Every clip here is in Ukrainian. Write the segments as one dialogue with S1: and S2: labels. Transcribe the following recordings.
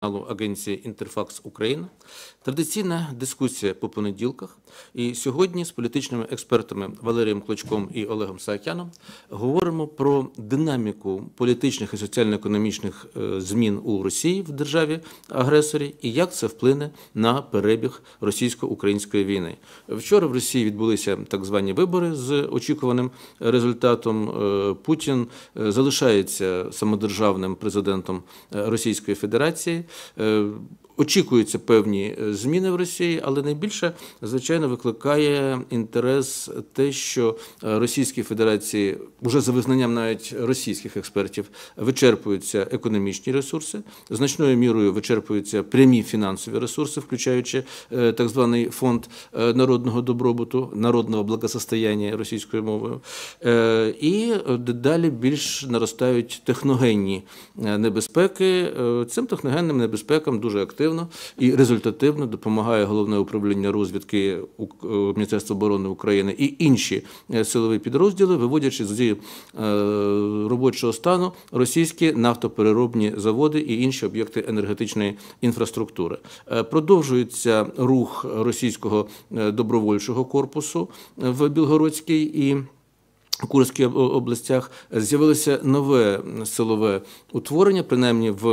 S1: каналу Агенції Інтерфакс Україна традиційна дискусія по понеділках. І сьогодні з політичними експертами Валерієм Клочком і Олегом Саакяном говоримо про динаміку політичних і соціально-економічних е, змін у Росії в державі агресорі і як це вплине на перебіг російсько-української війни. Вчора в Росії відбулися так звані вибори з очікуваним результатом. Е, Путін е, залишається самодержавним президентом Російської Федерації. euh, очікуються певні е, зміни в Росії, але найбільше звичайно викликає інтерес те, що е, Російській Федерації вже за визнанням навіть російських експертів вичерпуються економічні ресурси, значною мірою вичерпуються прямі фінансові ресурси, включаючи е, так званий фонд народного добробуту, народного благосостояння російською мовою, і дедалі більш наростають техногенні небезпеки. Цим техногенним небезпекам дуже активно ефективно і результативно допомагає головне управління розвідки е, Міністерства оборони України і інші е, силові підрозділи, виводячи з е, робочого стану російські нафтопереробні заводи і інші об'єкти енергетичної інфраструктури. Продовжується рух російського добровольчого корпусу в Білгородській і у Курській областях е, з'явилося нове силове утворення, принаймні в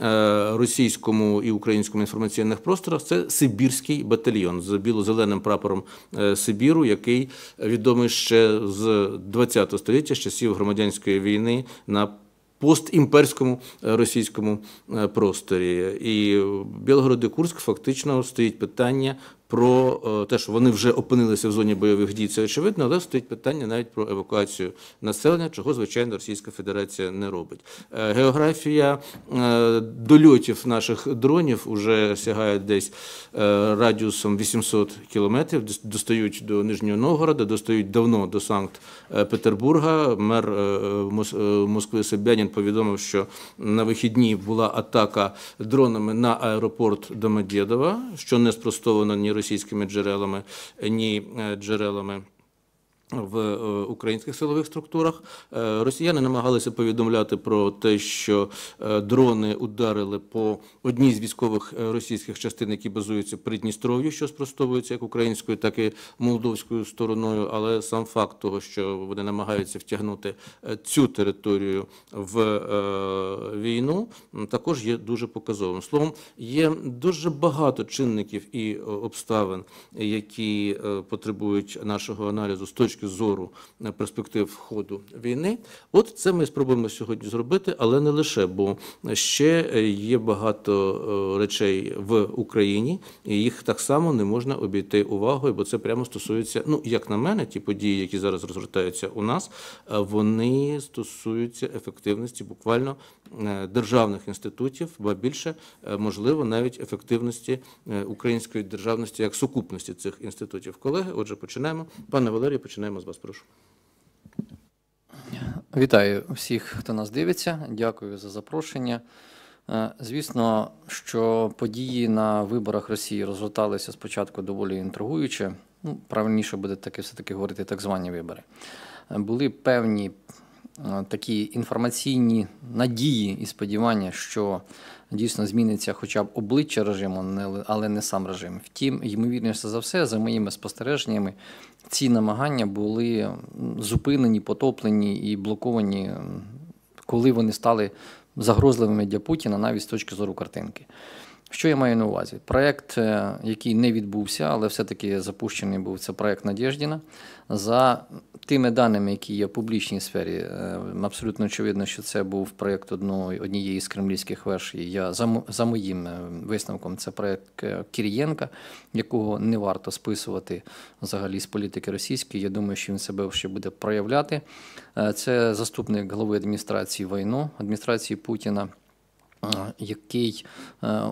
S1: е, російському і українському інформаційних просторах. Це Сибірський батальйон з біло-зеленим прапором е, Сибіру, який відомий ще з ХХ століття з часів громадянської війни на Постімперському російському просторі і Білгород і Курськ фактично стоїть питання про е, те, що вони вже опинилися в зоні бойових дій, це очевидно, але стоїть питання навіть про евакуацію населення, чого звичайно Російська Федерація не робить. Е, географія е, дольотів наших дронів вже сягає десь радіусом 800 кілометрів. Достають до Нижнього Новгорода, достають давно до Санкт-Петербурга. Мер Москви Собянін повідомив, що на вихідні була атака дронами на аеропорт Домодєдова, що не спростовано ні російськими джерелами, е, ні е, джерелами. В е, українських силових структурах е, росіяни намагалися повідомляти про те, що е, дрони ударили по одній з військових російських частин, які базуються при Дністров'ю, що спростовується як українською, так і молдовською стороною. Але сам факт того, що вони намагаються втягнути цю територію в війну, також є дуже показовим. Словом є дуже багато чинників і обставин, які потребують нашого аналізу з точки точки зору е, перспектив ходу війни. От це ми спробуємо сьогодні зробити, але не лише, бо ще е, є багато е, речей в Україні, і їх так само не можна обійти увагою, бо це прямо стосується. Ну, як на мене, ті події, які зараз розгортаються у нас, вони стосуються ефективності буквально державних інститутів, ба більше можливо навіть ефективності української державності як сукупності цих інститутів. Колеги,
S2: отже, починаємо. Пане Валерію, починаємо почнемо з вас. Прошу. Вітаю всіх, хто нас дивиться. Дякую за запрошення. Е, звісно, що події на виборах Росії розгорталися спочатку доволі інтригуюче. Ну, правильніше буде таки все таки говорити так звані вибори. Е, були певні Е, такі інформаційні надії і сподівання, що дійсно зміниться хоча б обличчя режиму, але не сам режим. Втім, ймовірніше за все, за моїми спостереженнями, ці намагання були зупинені, потоплені і блоковані, коли вони стали загрозливими для Путіна навіть з точки зору картинки. Що я маю на увазі? Проєкт, е, який не відбувся, але все-таки запущений був це проєкт Надєждіна. За тими даними, які є в публічній сфері, е, абсолютно очевидно, що це був проєкт одної однієї з кремлівських верш. Я за, моїм е, висновком, це проєкт Кір'єнка, якого не варто списувати взагалі з політики російської. Я думаю, що він себе ще буде проявляти. Це заступник голови адміністрації війну, адміністрації Путіна який е,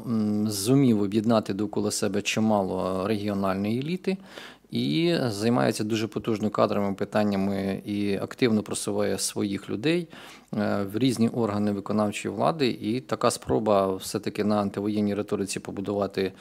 S2: зумів об'єднати довкола себе чимало регіональної еліти. І займається дуже потужно кадровими питаннями і активно просуває своїх людей е, в різні органи виконавчої влади. І така спроба все-таки на антивоєнній риториці побудувати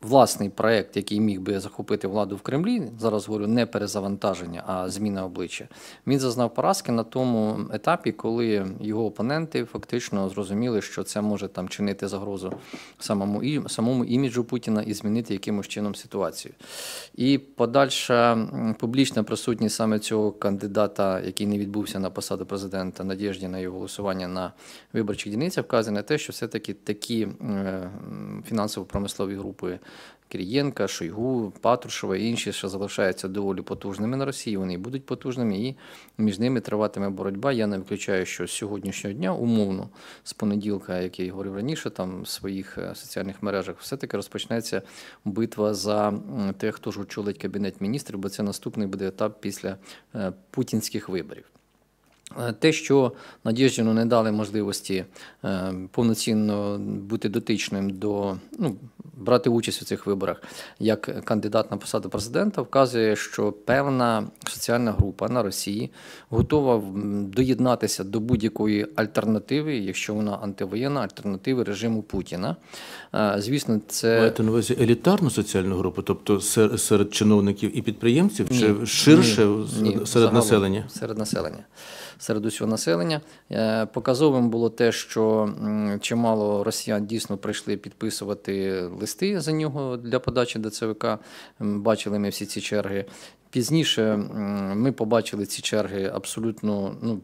S2: власний проект, який міг би захопити владу в Кремлі, зараз говорю не перезавантаження, а зміна обличчя. Він зазнав поразки на тому етапі, коли його опоненти фактично зрозуміли, що це може там чинити загрозу самому і самому іміджу Путіна і змінити якимось чином ситуацію. І подальша публічна присутність саме цього кандидата, який не відбувся на посаду президента, надіжді на його голосування на виборчих дільницях, вказує на те, що все таки такі е, фінансово-промислові групи Кирієнка, Шойгу, Патрушева і інші, ще залишаються доволі потужними на Росії, вони будуть потужними, і між ними триватиме боротьба. Я не виключаю, що з сьогоднішнього дня, умовно, з понеділка, як я і говорив раніше, там в своїх е, соціальних мережах, все-таки розпочнеться битва за те, хто ж очолить кабінет міністрів, бо це наступний буде етап після е, путінських виборів. Е, те, що Надєждіну не дали можливості е, повноцінно бути дотичним до ну, брати участь у цих виборах як кандидат на посаду президента, вказує, що певна соціальна група на Росії готова доєднатися до будь-якої альтернативи, якщо вона антивоєнна, альтернативи режиму Путіна. Е, звісно, це Маєте на увазі елітарну соціальну групу, тобто
S1: серед чиновників і підприємців, чи ні, ширше ні, ні, серед загалом, населення
S2: серед населення серед усього населення. Е, показовим було те, що чимало росіян дійсно прийшли підписувати листи за нього для подачі до ЦВК. Бачили ми всі ці черги. Пізніше ми побачили ці черги абсолютно ну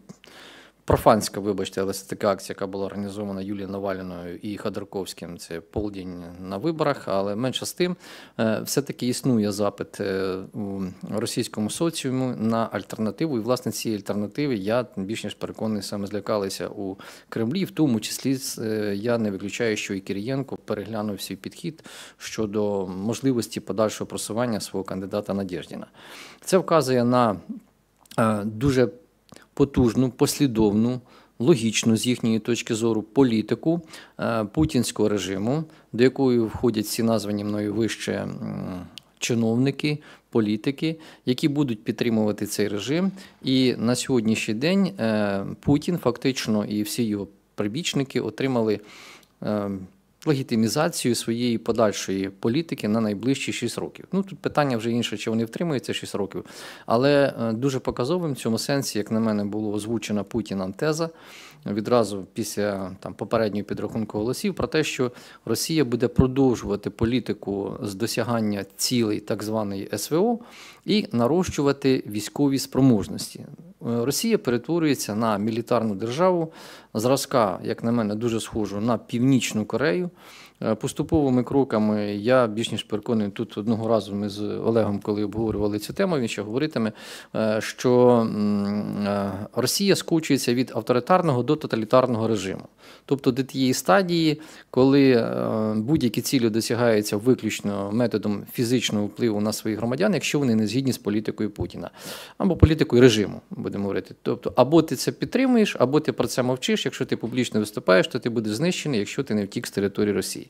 S2: профанська, вибачте, але це така акція, яка була організована Юлією Наваліною і Ходорковським. Це полдень на виборах, але менше з тим, е, все-таки існує запит е, у російському соціуму на альтернативу. І власне ці альтернативи я більш ніж переконаний саме злякалися у Кремлі. В тому числі е, я не виключаю, що і Кирієнко переглянув свій підхід щодо можливості подальшого просування свого кандидата Надєждіна. Це вказує на дуже потужну, послідовну, логічну з їхньої точки зору політику е, путінського режиму, до якої входять всі названі мною вище чиновники, політики, які будуть підтримувати цей режим. І на сьогоднішній день е, Путін фактично і всі його прибічники отримали. Е, легітимізацію своєї подальшої політики на найближчі 6 років. Ну тут питання вже інше, чи вони втримуються 6 років, але е, дуже показовим в цьому сенсі, як на мене, було озвучена Путіна теза відразу після там попередньої підрахунку голосів про те, що Росія буде продовжувати політику з досягання цілей так званої СВО і нарощувати військові спроможності. Е, Росія перетворюється на мілітарну державу зразка, як на мене, дуже схожу на північну Корею. Е, поступовими кроками я більш ніж переконаний, тут одного разу ми з Олегом, коли обговорювали цю тему, він ще говоритиме, е, що е, Росія скучується від авторитарного до тоталітарного режиму, тобто до тієї стадії, коли будь-які цілі досягаються виключно методом фізичного впливу на своїх громадян, якщо вони не згідні з політикою Путіна або політикою режиму, будемо говорити. Тобто, або ти це підтримуєш, або ти про це мовчиш. Якщо ти публічно виступаєш, то ти будеш знищений, якщо ти не втік з території Росії.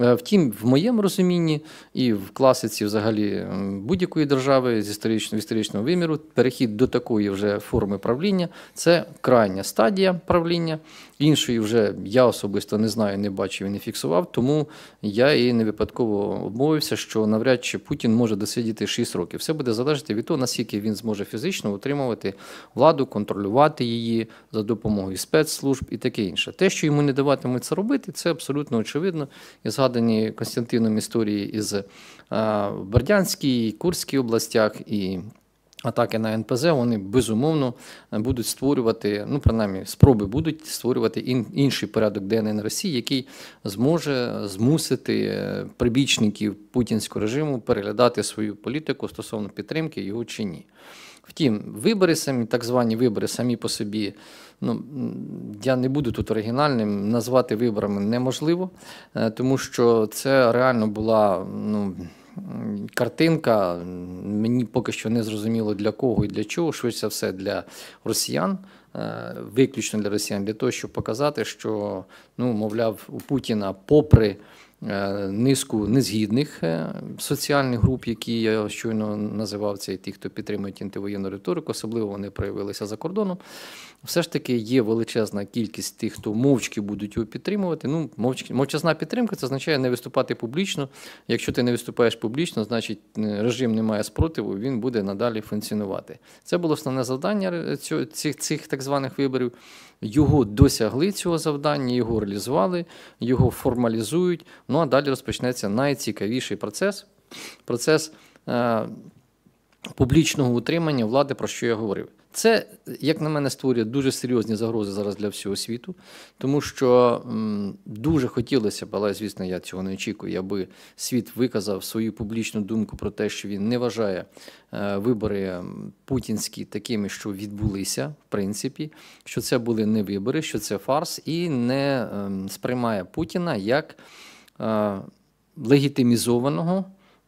S2: Е, втім, в моєму розумінні і в класиці, взагалі, будь-якої держави з історичного історичного виміру, перехід до такої вже форми правління це крайня стадія правління. Іншої вже я особисто не знаю, не бачив і не фіксував, тому я і не випадково обмовився, що навряд чи Путін може досидіти 6 років. Все буде залежати від того, наскільки він зможе фізично утримувати владу, контролювати її за допомогою спецслужб і таке інше. Те, що йому не даватимуть це робити, це абсолютно очевидно. Я згадую згадані Костянтином історії із е, Бердянській, і Курській областях і. Атаки на НПЗ вони безумовно будуть створювати, ну принаймні, спроби будуть створювати інший порядок ДНН Росії, який зможе змусити е, прибічників путінського режиму переглядати свою політику стосовно підтримки його чи ні. Втім, вибори самі, так звані вибори самі по собі ну я не буду тут оригінальним, назвати виборами неможливо, е, тому що це реально була ну. Картинка мені поки що не зрозуміло для кого і для чого. Швидше все для росіян, е, виключно для росіян, для того, щоб показати, що ну, мовляв, у Путіна попри. Е, низку незгідних е, соціальних груп, які я щойно називав це ті, хто підтримують антивоєнну риторику, особливо вони проявилися за кордоном. Все ж таки є величезна кількість тих, хто мовчки будуть його підтримувати. Ну, мовчки, мовчазна підтримка це означає не виступати публічно. Якщо ти не виступаєш публічно, значить е, режим не має спротиву, він буде надалі функціонувати. Це було основне завдання цих, цих так званих виборів його досягли цього завдання, його реалізували, його формалізують. Ну а далі розпочнеться найцікавіший процес процес е, публічного утримання влади, про що я говорив. Це, як на мене, створює дуже серйозні загрози зараз для всього світу, тому що м, дуже хотілося б, але звісно, я цього не очікую, аби світ виказав свою публічну думку про те, що він не вважає е, вибори путінські такими, що відбулися, в принципі, що це були не вибори, що це фарс, і не е, сприймає Путіна як е, легітимізованого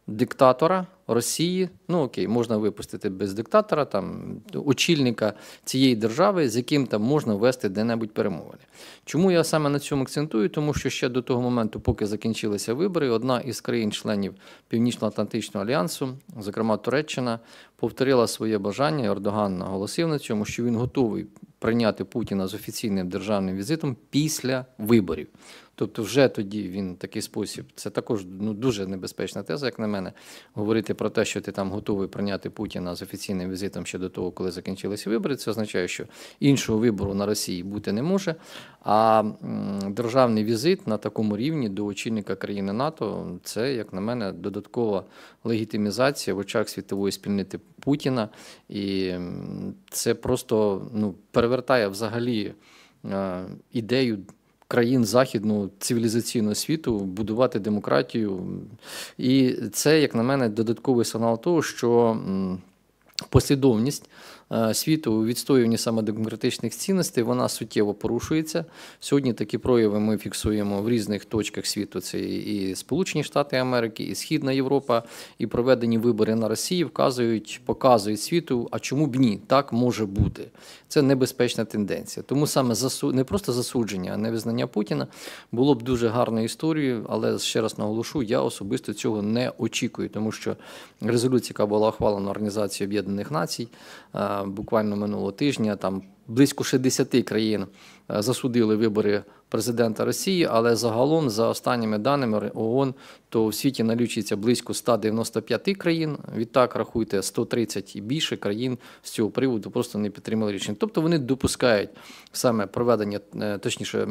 S2: диктатора. Росії, ну окей, можна випустити без диктатора, там очільника цієї держави, з яким там можна вести де-небудь перемовини. Чому я саме на цьому акцентую? Тому що ще до того моменту, поки закінчилися вибори, одна із країн-членів Північно-Атлантичного альянсу, зокрема Туреччина, повторила своє бажання. Ердоган наголосив на цьому, що він готовий прийняти Путіна з офіційним державним візитом після виборів. Тобто, вже тоді він такий спосіб, це також ну дуже небезпечна теза, як на мене, говорити про про те, що ти там готовий прийняти Путіна з офіційним візитом ще до того, коли закінчилися вибори, це означає, що іншого вибору на Росії бути не може. А державний візит на такому рівні до очільника країни НАТО це, як на мене, додаткова легітимізація в очах світової спільнити Путіна, і це просто ну перевертає взагалі е, ідею країн західного цивілізаційного світу будувати демократію. І це, як на мене, додатковий сигнал того, що послідовність Е, світу у відстоюванні саме демократичних цінностей, вона суттєво порушується. Сьогодні такі прояви ми фіксуємо в різних точках світу. Це і Сполучені Штати Америки, і Східна Європа, і проведені вибори на Росії вказують, показують світу. А чому б ні? Так може бути. Це небезпечна тенденція. Тому саме засу не просто засудження, а не визнання Путіна було б дуже гарною історією, але ще раз наголошу, я особисто цього не очікую, тому що резолюція, яка була ухвалена Організацією Об'єднаних Націй, Е, буквально минулого тижня там близько 60 країн е, засудили вибори президента Росії, але загалом, за останніми даними ООН, то в світі налічується близько 195 країн. Відтак рахуйте 130 і більше країн з цього приводу просто не підтримали рішення. Тобто вони допускають саме проведення, е, точніше.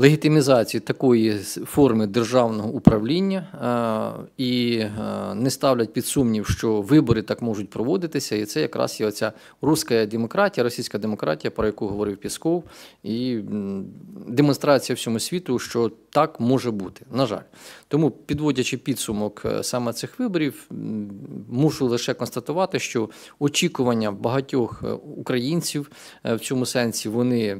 S2: Легітимізації такої форми державного управління е, і е, не ставлять під сумнів, що вибори так можуть проводитися, і це якраз є оця руська демократія, російська демократія, про яку говорив Пісков, і демонстрація всьому світу, що так може бути. На жаль, тому підводячи підсумок е, саме цих виборів, мушу лише констатувати, що очікування багатьох українців в цьому сенсі вони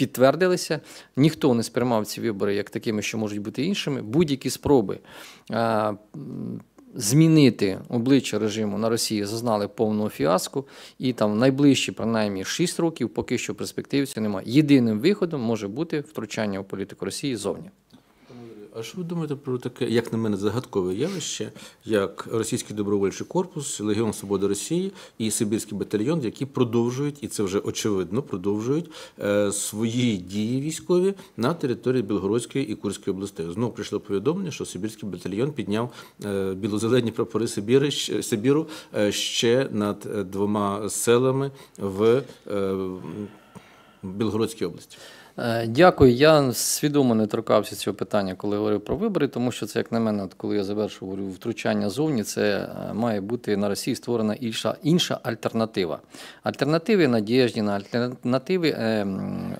S2: підтвердилися. Ніхто не сприймав ці вибори як такими, що можуть бути іншими. Будь-які спроби е, змінити обличчя режиму на Росії зазнали повного фіаско, і там найближчі, принаймні, 6 років, поки що перспектив немає. Єдиним виходом може бути втручання у політику Росії зовні. А що ви думаєте про таке, як на мене, загадкове явище,
S1: як Російський добровольчий корпус, Легіон Свободи Росії і Сибірський батальйон, які продовжують, і це вже очевидно, продовжують е, свої дії військові на території Білгородської і Курської областей? Знову прийшло повідомлення, що Сибірський батальйон підняв е, білозелені прапори Сибіри, Сибіру е, ще над е, двома селами
S2: в е, Білгородській області. Е, дякую. Я свідомо не торкався цього питання, коли говорив про вибори, тому що це, як на мене, от коли я завершив говорю, втручання зовні, це е, має бути на Росії створена інша інша альтернатива. Альтернативи надіжні на альтернативи е,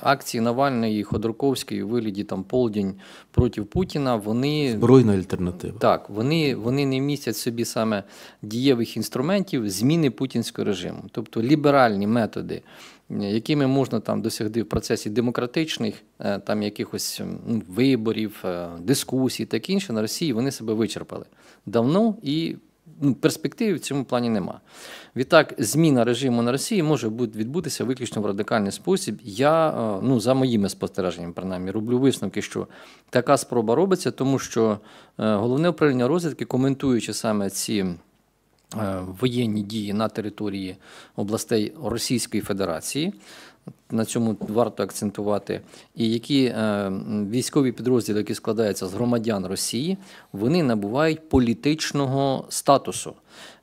S2: акції Навальної, Ходорковської у вигляді там полдень проти Путіна. Вони збройна альтернатива. Так, вони вони не містять собі саме дієвих інструментів зміни путінського режиму, тобто ліберальні методи. Е, якими можна там досягти в процесі демократичних е, там якихось ну, виборів, е, дискусій так інше на Росії вони себе вичерпали давно і ну, перспективи в цьому плані нема. Відтак, зміна режиму на Росії може відбутися виключно в радикальний спосіб. Я ну за моїми спостереженнями, принаймні, роблю висновки, що така спроба робиться, тому що головне управління розвідки, коментуючи саме ці. Е, воєнні дії на території областей Російської Федерації. На цьому варто акцентувати, і які е, військові підрозділи, які складаються з громадян Росії, вони набувають політичного статусу.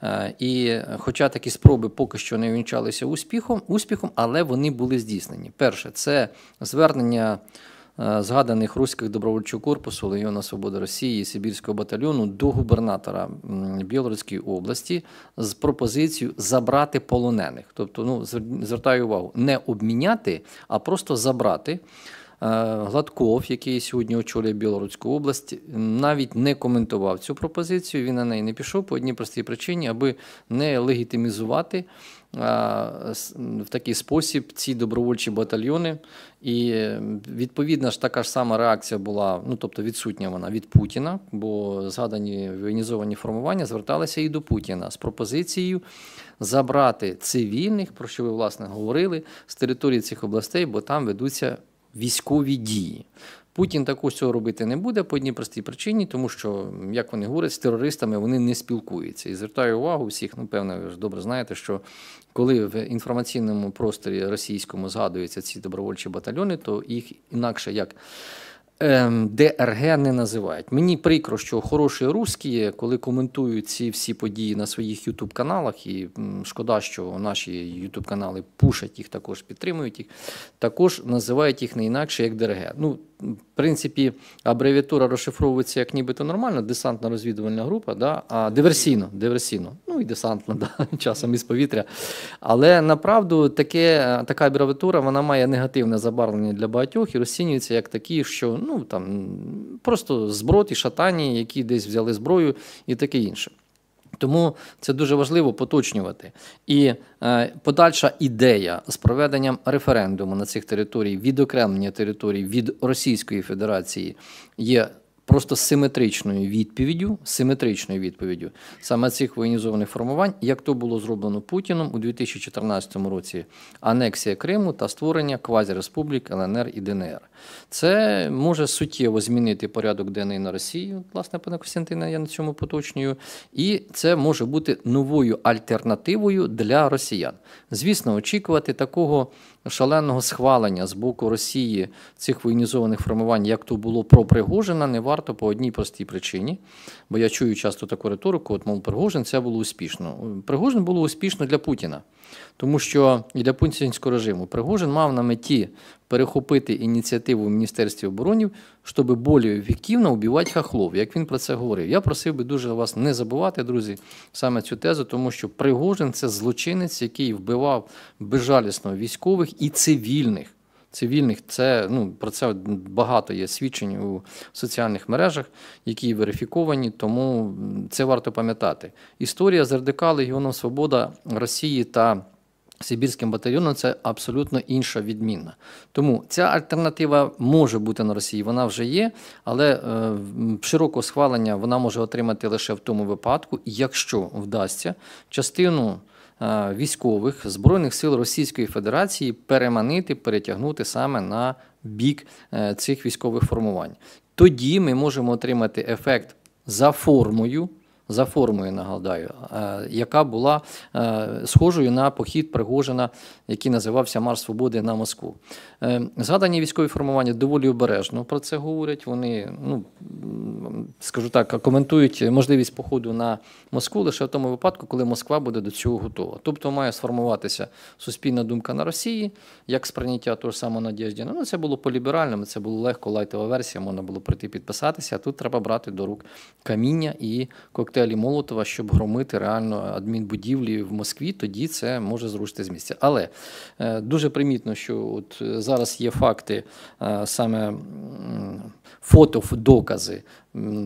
S2: Е, і, хоча такі спроби поки що не вінчалися успіхом, успіхом, але вони були здійснені. Перше, це звернення. Е, згаданих руських добровольчого корпусу Легіона Свободи Росії Сибірського батальйону до губернатора Білоруської області з пропозицією забрати полонених. Тобто, ну звертаю увагу, не обміняти, а просто забрати. Е, Гладков, який сьогодні очолює Білоруську область, навіть не коментував цю пропозицію. Він на неї не пішов по одній простій причині, аби не легітимізувати в такий спосіб ці добровольчі батальйони, і відповідна ж така ж сама реакція була, ну тобто відсутня вона від Путіна, бо згадані воєнізовані формування зверталися і до Путіна з пропозицією забрати цивільних, про що ви власне говорили, з території цих областей, бо там ведуться військові дії. Путін також цього робити не буде по одній простій причині, тому що, як вони говорять, з терористами вони не спілкуються. І звертаю увагу всіх, ну певно, ви ж добре знаєте, що коли в інформаційному просторі російському згадуються ці добровольчі батальйони, то їх інакше як Ем, ДРГ не називають. Мені прикро, що хороші русські, коли коментують ці всі події на своїх Ютуб каналах, і шкода, що наші Ютуб канали пушать їх, також підтримують їх, також називають їх не інакше як ДРГ. Ну, в принципі, абревіатура розшифровується як нібито нормально, десантна розвідувальна група, да? а диверсійно, диверсійно, ну і десантна, да? часом із повітря. Але направду таке, така абревіатура вона має негативне забарвлення для багатьох і розцінюється як такі, що ну там просто зброд і шатані, які десь взяли зброю і таке інше. Тому це дуже важливо поточнювати. І е, подальша ідея з проведенням референдуму на цих територій, відокремлення територій від Російської Федерації є просто симетричною відповіддю, симетричною відповіддю саме цих воєнізованих формувань, як то було зроблено Путіном у 2014 році анексія Криму та створення квазіреспублік ЛНР і ДНР. Це може суттєво змінити порядок денний на Росію, власне, пане Костянтине, я на цьому поточнюю, і це може бути новою альтернативою для росіян. Звісно, очікувати такого шаленого схвалення з боку Росії цих воєнізованих формувань, як то було про Пригожина, не варто по одній простій причині. Бо я чую часто таку риторику: от мов Пригожин, це було успішно. Пригожин було успішно для Путіна, тому що і для путінського режиму Пригожин мав на меті перехопити ініціативу в Міністерстві оборони, щоб более ефективно убивати хахлов, як він про це говорив. Я просив би дуже вас не забувати, друзі, саме цю тезу, тому що Пригожин це злочинець, який вбивав безжалісно військових і цивільних. Цивільних, це ну про це багато є свідчень у соціальних мережах, які верифіковані, тому це варто пам'ятати. Історія з радикал Легіоном Свобода Росії та Сибірським батальйоном це абсолютно інша відмінна. Тому ця альтернатива може бути на Росії, вона вже є, але е, широкого схвалення вона може отримати лише в тому випадку, якщо вдасться частину е, військових збройних сил Російської Федерації переманити, перетягнути саме на бік е, цих військових формувань. Тоді ми можемо отримати ефект за формою за формою, нагадаю, е, яка була е, схожою на похід Пригожина, який називався Марш Свободи на Москву. Е, згадані військові формування доволі обережно про це говорять. Вони, ну скажу так, коментують можливість походу на Москву лише в тому випадку, коли Москва буде до цього готова. Тобто має сформуватися суспільна думка на Росії, як сприйняття того ж самого Надєждіна. Ну це було по-ліберальному, це було легко лайтова версія. Можна було прийти підписатися. а Тут треба брати до рук каміння і коктейль використовувати Молотова, щоб громити реально адмінбудівлі в Москві, тоді це може зрушити з місця. Але е, дуже примітно, що от е, зараз є факти е, саме фото, докази.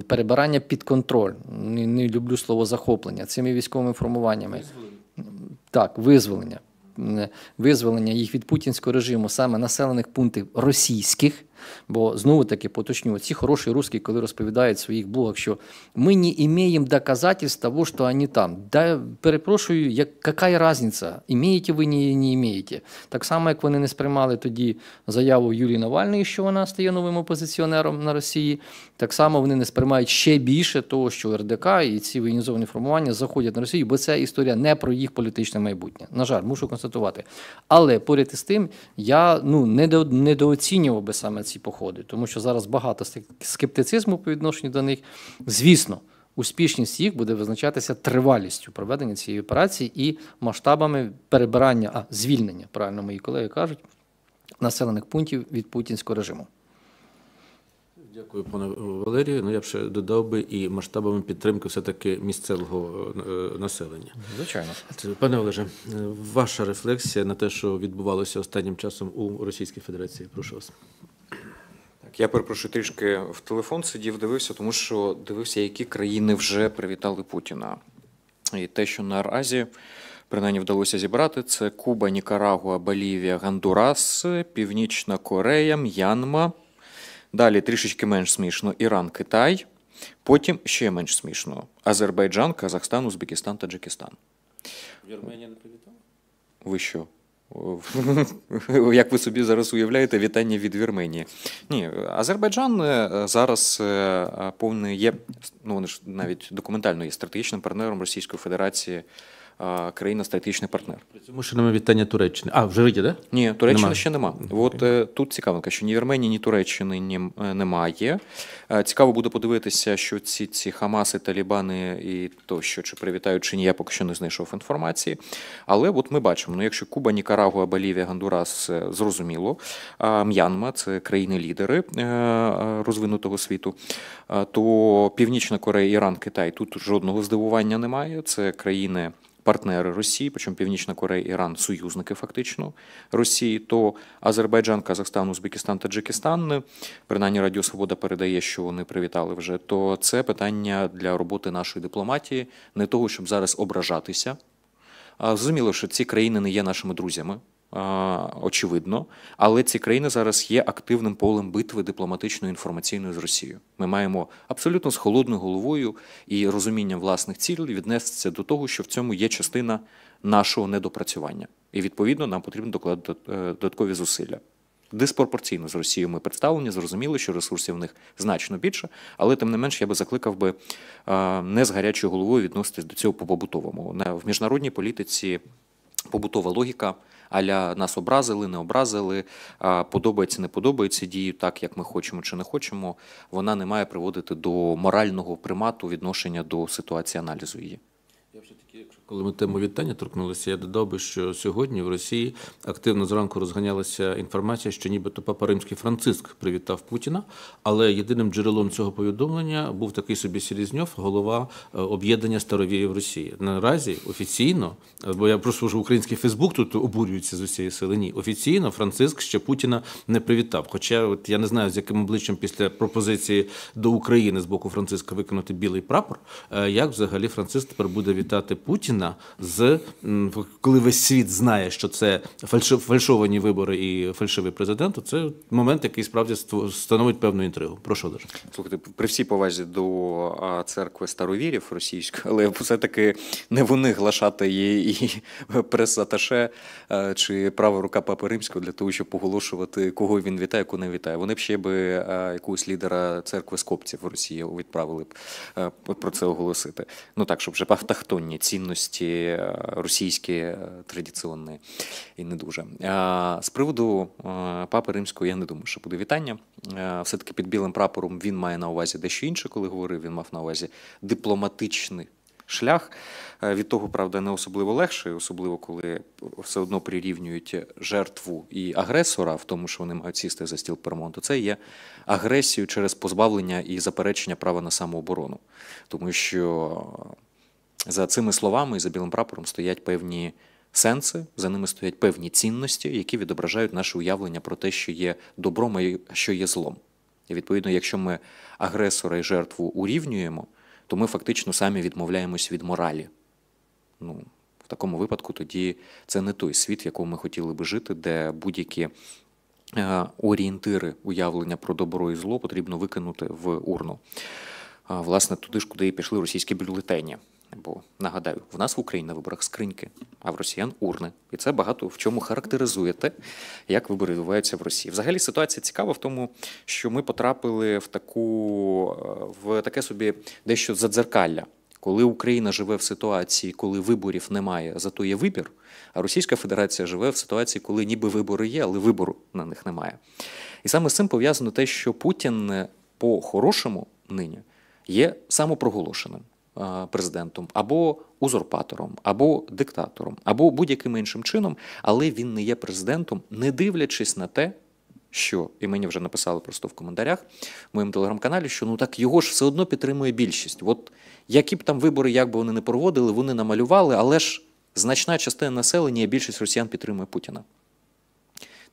S2: Перебирання під контроль, не, не люблю слово захоплення цими військовими формуваннями. Визволення. Так, визволення, визволення їх від путінського режиму, саме населених пунктів російських. Бо знову таки поточню, ці хороші русські, коли розповідають в своїх блогах, що ми не маємо доказательств того, що вони там. Да, перепрошую, яка різниця, Імієте ви, не, не імеєте. Так само, як вони не сприймали тоді заяву Юлії Навальної, що вона стає новим опозиціонером на Росії, так само вони не сприймають ще більше того, що РДК і ці воєнізовані формування заходять на Росію, бо ця історія не про їх політичне майбутнє. На жаль, мушу констатувати. Але поряд із тим, я ну недооцінював би саме це ці походи, тому що зараз багато скептицизму по відношенню до них. Звісно, успішність їх буде визначатися тривалістю проведення цієї операції і масштабами перебирання, а звільнення, правильно мої колеги кажуть, населених пунктів від путінського режиму.
S1: Дякую, пане е, Валерію. Ну я б ще додав би і масштабами підтримки все-таки місцевого е, населення. Звичайно, пане Олеже, е, ваша рефлексія на те, що відбувалося останнім часом у Російській Федерації. Прошу вас.
S3: Я перепрошую трішки в телефон сидів, дивився, тому що дивився, які країни вже привітали Путіна. І те, що наразі принаймні вдалося зібрати, це Куба, Нікарагуа, Болівія, Гондурас, Північна Корея, М'янма. Далі трішечки менш смішно Іран, Китай. Потім ще менш смішно: Азербайджан, Казахстан, Узбекистан, Таджикистан.
S1: Вірменія не привітала?
S3: Ви що? Е, як ви собі зараз уявляєте, вітання від Вірменії? Ні, Азербайджан е, зараз е, повний є ну вони ж навіть документально є стратегічним партнером Російської Федерації країна-стратегічний партнер. При
S1: цьому ще немає вітання Туреччини. А вже виді, да? Ні, Туреччини нема. ще
S3: нема. От е, тут цікаво, що ні Вірменії, ні Туреччини ні, е, немає. Е, цікаво буде подивитися, що ці ці Хамаси, Талібани і тощо, чи привітають чи ні, я поки що не знайшов інформації. Але от ми бачимо: ну якщо Куба, Нікарагуа, Болівія, Гондурас зрозуміло, М'янма це країни-лідери розвинутого світу, то Північна Корея, Іран, Китай тут жодного здивування немає. Це країни партнери Росії, причому Північна Корея, Іран союзники фактично Росії, то Азербайджан, Казахстан, Узбекистан, Таджикистан, принаймні Радіо Свобода передає, що вони привітали вже. То це питання для роботи нашої дипломатії, не того, щоб зараз ображатися. Зрозуміло, що ці країни не є нашими друзями очевидно, але ці країни зараз є активним полем битви дипломатичної інформаційної з Росією. Ми маємо абсолютно з холодною головою і розумінням власних цілей віднестися до того, що в цьому є частина нашого недопрацювання, і відповідно нам потрібно докладати е, додаткові зусилля. Диспропорційно з Росією ми представлені, зрозуміло, що ресурсів в них значно більше, але тим не менш я би закликав би не з гарячою головою відноситись до цього по побутовому. В міжнародній політиці побутова логіка аля нас образили, не образили, подобається, не подобається дію так, як ми хочемо чи не хочемо. Вона не має приводити до морального примату відношення до ситуації аналізу її. Коли ми тему вітання торкнулися, я додав би, що сьогодні в Росії
S1: активно зранку розганялася інформація, що нібито папа римський Франциск привітав Путіна. Але єдиним джерелом цього повідомлення був такий собі Селізньов, голова е, об'єднання старовіїв Росії. Наразі офіційно, е, бо я просто вже український Фейсбук тут обурюється з усієї сили. Ні, офіційно Франциск ще Путіна не привітав. Хоча, от я не знаю, з яким обличчям після пропозиції до України з боку Франциска викинути білий прапор, е, як взагалі Франциск тепер буде вітати Путіна зміна, з коли весь світ знає, що це фальшовані вибори і фальшивий президент, то це момент, який справді становить певну інтригу.
S3: Прошу дуже. Слухайте, при всій повазі до церкви старовірів російської, але все-таки не вони глашати її прес-аташе чи права рука папи римського для того, щоб оголошувати, кого він вітає, кого не вітає. Вони б ще би якогось лідера церкви скопців в Росії відправили б про це оголосити. Ну так, щоб вже автохтонні цінності більшості е, російські е, традиційні і не дуже. Е, з приводу папи римського я не думаю, що буде вітання. Все таки під білим прапором він має на увазі дещо інше, коли говорив. Він мав на увазі дипломатичний. Шлях від того, правда, не особливо легший, особливо коли все одно прирівнюють жертву і агресора в тому, що вони мають сісти за стіл Перемонту, це є агресію через позбавлення і заперечення права на самооборону, тому що за цими словами і за білим прапором стоять певні сенси, за ними стоять певні цінності, які відображають наше уявлення про те, що є добром, а що є злом. І відповідно, якщо ми агресора і жертву урівнюємо, то ми фактично самі відмовляємось від моралі. Ну, В такому випадку тоді це не той світ, в якому ми хотіли би жити, де будь-які е, орієнтири уявлення про добро і зло потрібно викинути в урну. Власне, туди ж, куди і пішли російські бюлетені. Бо нагадаю, в нас в Україні на виборах скриньки, а в росіян урни. І це багато в чому характеризує те, як вибори відбуваються в Росії. Взагалі ситуація цікава в тому, що ми потрапили в таку е, в таке собі дещо задзеркалля. Коли Україна живе в ситуації, коли виборів немає, зато є вибір. А Російська Федерація живе в ситуації, коли ніби вибори є, але вибору на них немає. І саме з цим пов'язано те, що Путін е, по-хорошому нині є самопроголошеним. Е, президентом, або узурпатором, або диктатором, або будь-яким іншим чином, але він не є президентом, не дивлячись на те, що і мені вже написали просто в коментарях в моєму телеграм-каналі, що ну так його ж все одно підтримує більшість. От які б там вибори, як би вони не проводили, вони намалювали, але ж значна частина населення і більшість росіян підтримує Путіна.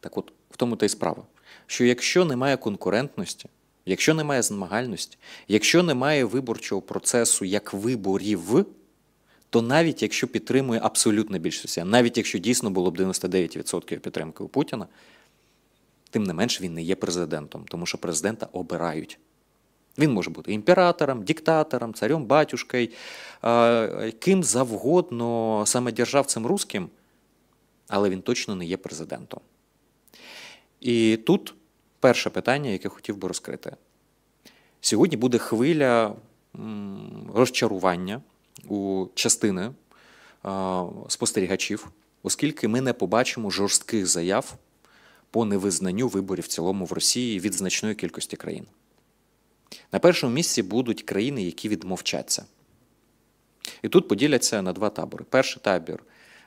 S3: Так от в тому та й справа, що якщо немає конкурентності, якщо немає змагальності, якщо немає виборчого процесу як виборів, то навіть якщо підтримує абсолютна більшість, навіть якщо дійсно було б 99% підтримки у Путіна, тим не менш він не є президентом, тому що президента обирають. Він може бути імператором, диктатором, царем батюшкою, ким завгодно самодержавцем руським, але він точно не є президентом. І тут перше питання, яке хотів би розкрити. Сьогодні буде хвиля розчарування у частини спостерігачів, оскільки ми не побачимо жорстких заяв по невизнанню виборів в цілому в Росії від значної кількості країн. На першому місці будуть країни, які відмовчаться. І тут поділяться на два табори: перший табір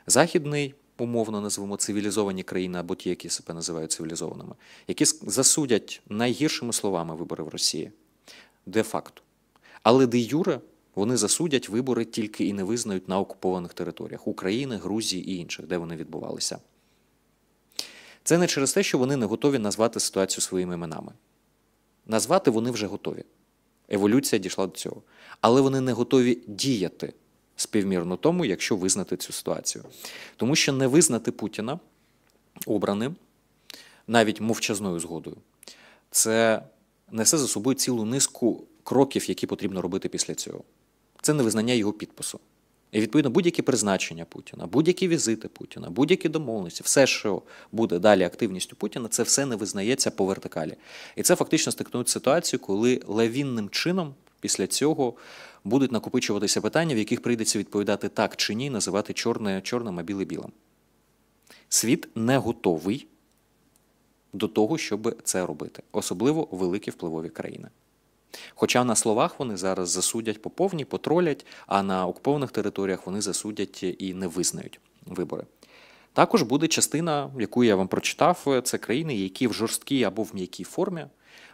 S3: західний, умовно назвемо цивілізовані країни або ті, які себе називають цивілізованими, які засудять найгіршими словами вибори в Росії де-факто. Але де Юре вони засудять вибори тільки і не визнають на окупованих територіях України, Грузії і інших, де вони відбувалися. Це не через те, що вони не готові назвати ситуацію своїми іменами. Назвати вони вже готові. Еволюція дійшла до цього. Але вони не готові діяти співмірно тому, якщо визнати цю ситуацію. Тому що не визнати Путіна обраним навіть мовчазною згодою, це несе за собою цілу низку кроків, які потрібно робити після цього. Це не визнання його підпису. І відповідно будь-які призначення Путіна, будь-які візити Путіна, будь-які домовленості, все, що буде далі активністю Путіна, це все не визнається по вертикалі. І це фактично стикнуть ситуацію, коли лавінним чином після цього будуть накопичуватися питання, в яких прийдеться відповідати так чи ні, називати чорне чорним, а біле білим. Світ не готовий до того, щоб це робити, особливо великі впливові країни. Хоча на словах вони зараз засудять по повній, потролять, а на окупованих територіях вони засудять і не визнають вибори. Також буде частина, яку я вам прочитав, це країни, які в жорсткій або в м'якій формі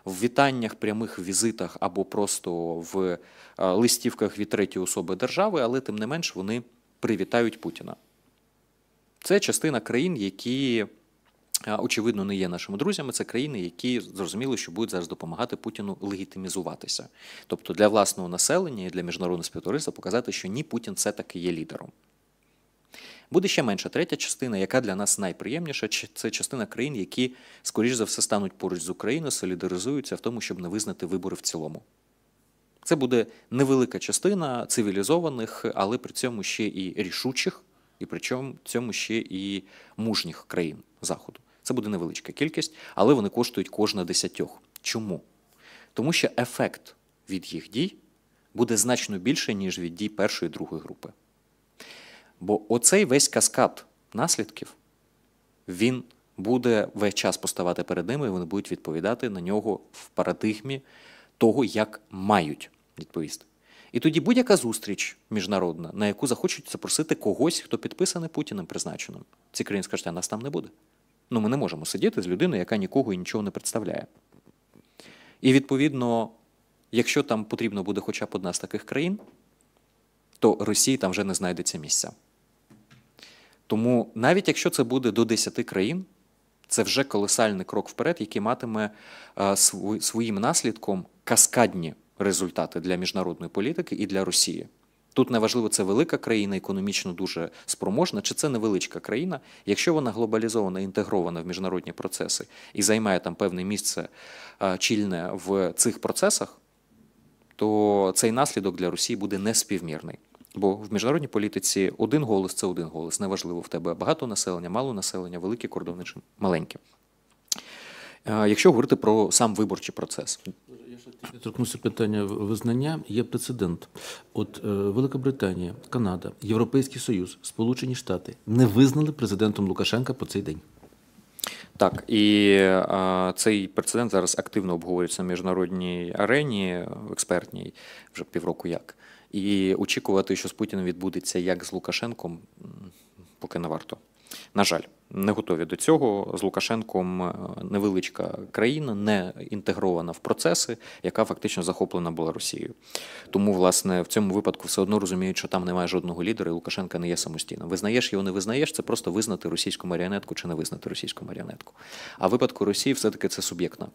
S3: в вітаннях, прямих візитах або просто в е, листівках від третьої особи держави, але тим не менш вони привітають Путіна. Це частина країн, які, е, очевидно, не є нашими друзями. Це країни, які зрозуміли, що будуть зараз допомагати Путіну легітимізуватися, тобто для власного населення і для міжнародного співтовариства показати, що ні Путін все таки є лідером. Буде ще менша третя частина, яка для нас найприємніша, це частина країн, які, скоріш за все, стануть поруч з Україною, солідаризуються в тому, щоб не визнати вибори в цілому. Це буде невелика частина цивілізованих, але при цьому ще і рішучих, і при цьому ще і мужніх країн Заходу. Це буде невеличка кількість, але вони коштують кожна десятьох. Чому? Тому що ефект від їх дій буде значно більше, ніж від дій першої і другої групи. Бо оцей весь каскад наслідків він буде весь час поставати перед ними, і вони будуть відповідати на нього в парадигмі того, як мають відповісти. І тоді будь-яка зустріч міжнародна, на яку захочуть запросити когось, хто підписаний Путіним призначеним. Ці країни скажуть, а нас там не буде. Ну ми не можемо сидіти з людиною, яка нікого і нічого не представляє. І відповідно, якщо там потрібно буде хоча б одна з таких країн, то Росії там вже не знайдеться місця. Тому навіть якщо це буде до 10 країн, це вже колосальний крок вперед, який матиме е, своїм наслідком каскадні результати для міжнародної політики і для Росії. Тут неважливо, це велика країна, економічно дуже спроможна, чи це невеличка країна. Якщо вона глобалізована, інтегрована в міжнародні процеси і займає там певне місце е, чільне в цих процесах, то цей наслідок для Росії буде неспівмірний. Бо в міжнародній політиці один голос це один голос. Неважливо в тебе багато населення, мало населення, великі кордони чи маленькі. Е, якщо говорити про сам виборчий процес,
S1: я ще тільки торкнуся питання визнання. Є прецедент. От е, Велика Британія, Канада, Європейський Союз, Сполучені Штати не визнали президентом Лукашенка по цей день.
S3: Так, і а, е, цей прецедент зараз активно обговорюється на міжнародній арені експертній вже півроку як. І очікувати, що з Путіним відбудеться як з Лукашенком, поки не варто. На жаль, не готові до цього. З Лукашенком е, невеличка країна, не інтегрована в процеси, яка фактично захоплена була Росією. Тому, власне, в цьому випадку все одно розуміють, що там немає жодного лідера, і Лукашенка не є самостійним. Визнаєш його, не визнаєш, це просто визнати російську маріонетку чи не визнати російську маріонетку. А в випадку Росії все-таки це суб'єктна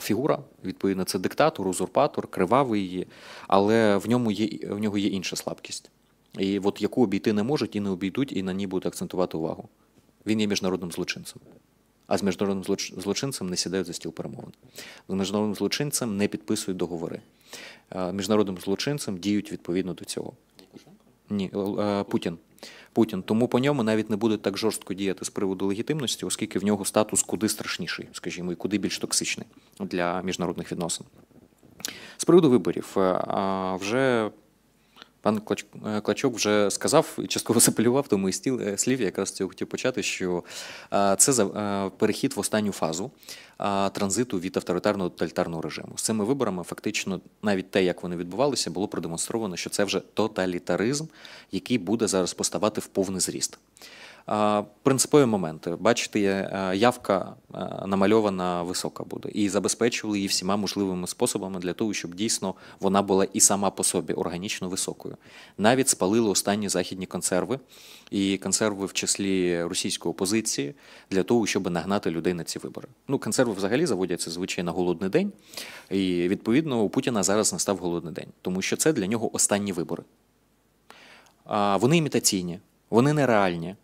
S3: фігура. Відповідно, це диктатор, узурпатор, кривавий, але в ньому є в нього є інша слабкість і от яку обійти не можуть і не обійдуть, і на ній будуть акцентувати увагу. Він є міжнародним злочинцем. А з міжнародним злочинцем не сідають за стіл перемовин. З міжнародним злочинцем не підписують договори. Міжнародним злочинцем діють відповідно до цього. Ні, е, Путін. Путін. Тому по ньому навіть не буде так жорстко діяти з приводу легітимності, оскільки в нього статус куди страшніший, скажімо, і куди більш токсичний для міжнародних відносин. З приводу виборів е, вже Пан Клачок е, вже сказав і частково запалював, тому і е, слів я якраз цього хотів почати, що це е, перехід в останню фазу транзиту від авторитарного до тоталітарного режиму. З цими виборами фактично навіть те, як вони відбувалися, було продемонстровано, що це вже тоталітаризм, який буде зараз поставати в повний зріст. Принципові моменти. Бачите, е, явка е, намальована висока буде, і забезпечували її всіма можливими способами для того, щоб дійсно вона була і сама по собі органічно високою. Навіть спалили останні західні консерви і консерви в числі російської опозиції для того, щоб нагнати людей на ці вибори. Ну, консерви взагалі заводяться звичай на голодний день, і відповідно у Путіна зараз настав голодний день, тому що це для нього останні вибори. Вони імітаційні, вони нереальні.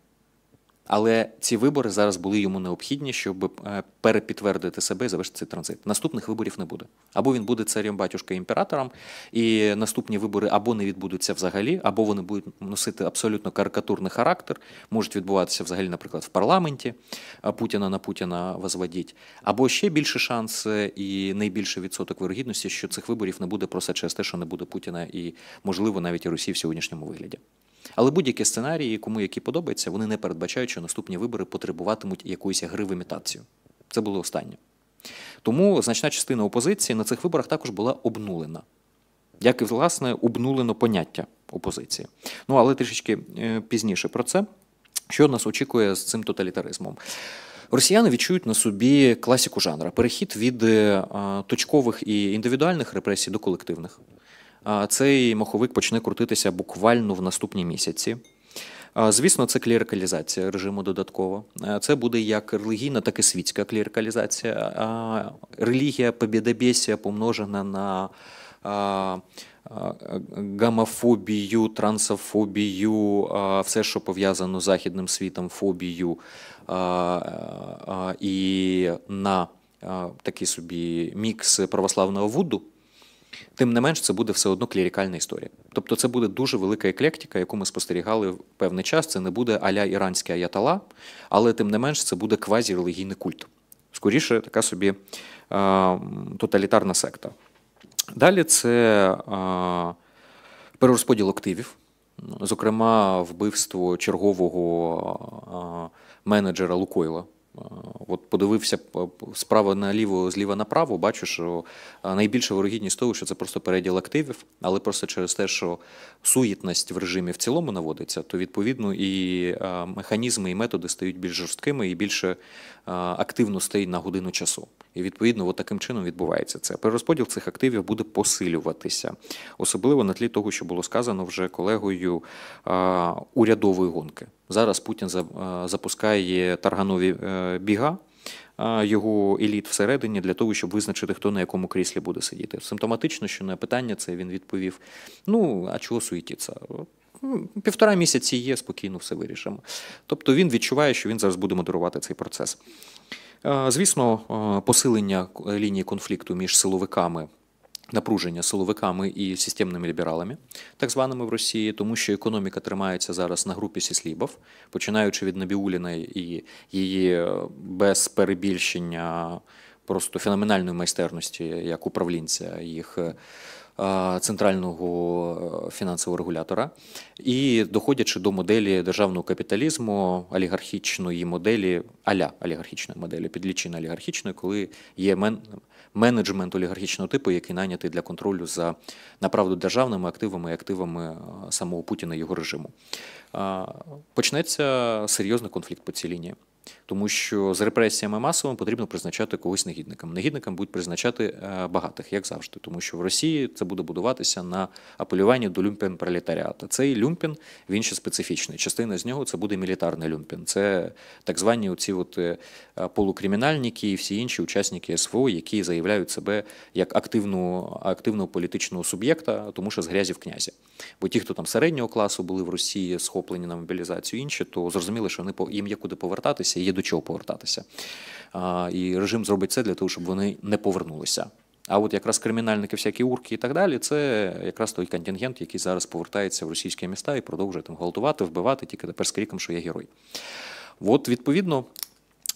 S3: Але ці вибори зараз були йому необхідні, щоб е, перепідтвердити себе і завершити цей транзит. Наступних виборів не буде. Або він буде царем батюшка імператором, і наступні вибори або не відбудуться взагалі, або вони будуть носити абсолютно карикатурний характер, можуть відбуватися взагалі, наприклад, в парламенті е, Путіна на Путіна возводіть. або ще більше шанс е, і найбільший відсоток вирогідності, що цих виборів не буде просто через те, що не буде Путіна, і можливо навіть і Росії в сьогоднішньому вигляді. Але будь-які сценарії, кому які подобаються, вони не передбачають, що наступні вибори потребуватимуть якоїсь гри в імітацію. Це було останнє. Тому значна частина опозиції на цих виборах також була обнулена, як і власне обнулено поняття опозиції. Ну але трішечки е, пізніше про це, що нас очікує з цим тоталітаризмом. Росіяни відчують на собі класіку жанра перехід від е, е, точкових і індивідуальних репресій до колективних цей маховик почне крутитися буквально в наступні місяці. Звісно, це клірикалізація режиму додатково. Це буде як релігійна, так і світська клірикалізація. Релігія побідебесія, помножена на гамофобію, трансофобію, все, що пов'язано з західним світом, фобію і на такий собі мікс православного вуду. Тим не менш, це буде все одно клірікальна історія. Тобто, це буде дуже велика еклектика, яку ми спостерігали в певний час. Це не буде аля іранське аятала, але тим не менш, це буде квазірелігійний культ. Скоріше, така собі а, тоталітарна секта. Далі це а, перерозподіл активів, зокрема, вбивство чергового а, менеджера Лукойла. Е, от подивився справа наліво, зліва направо, бачу, що е, найбільша вирогідність того, що це просто переділ активів, але просто через те, що суєтність в режимі в цілому наводиться, то відповідно і е, механізми і методи стають більш жорсткими і більше активно стоїть на годину часу. І відповідно, от таким чином відбувається це. Перерозподіл цих активів буде посилюватися, особливо на тлі того, що було сказано вже колегою урядової гонки. Зараз Путін е, запускає тарганові е, біга. Е, його еліт всередині для того, щоб визначити, хто на якому кріслі буде сидіти. Симптоматично, що на питання це він відповів: ну, а чого суєтіться? Ну, півтора місяці є, спокійно все вирішимо. Тобто він відчуває, що він зараз буде модерувати цей процес. Звісно, посилення лінії конфлікту між силовиками Напруження силовиками і системними лібералами, так званими в Росії, тому що економіка тримається зараз на групі сіслібов, починаючи від Набіуліної і її е, без перебільшення просто феноменальної майстерності як управлінця їх е, центрального е, фінансового регулятора, і доходячи до моделі державного капіталізму, олігархічної моделі, аля олігархічної моделі, підлічення олігархічної, коли є мен. Менеджмент олігархічного типу, який найнятий для контролю за направду державними активами і активами е, самого Путіна і його режиму, почнеться серйозний конфлікт по цій лінії. Тому що з репресіями масовими потрібно призначати когось негідникам. Негідникам будуть призначати е, багатих, як завжди, тому що в Росії це буде будуватися на апелюванні до люмпен пролетаріата Цей люмпін він ще специфічний. Частина з нього це буде мілітарний люмпін. Це так звані оці от е, полукримінальники і всі інші учасники СВО, які заявляють себе як активну, активного політичного суб'єкта, тому що з грязі в князі. Бо ті, хто там середнього класу були в Росії, схоплені на мобілізацію, інші, то зрозуміло, що вони їм є куди повертатися повертатися, є до чого повертатися. І режим зробить це для того, щоб вони не повернулися. А от якраз кримінальники, всякі урки і так далі, це якраз той контингент, який зараз повертається в російські міста і продовжує там галтувати, вбивати, тільки тепер з криком, що я герой. От відповідно.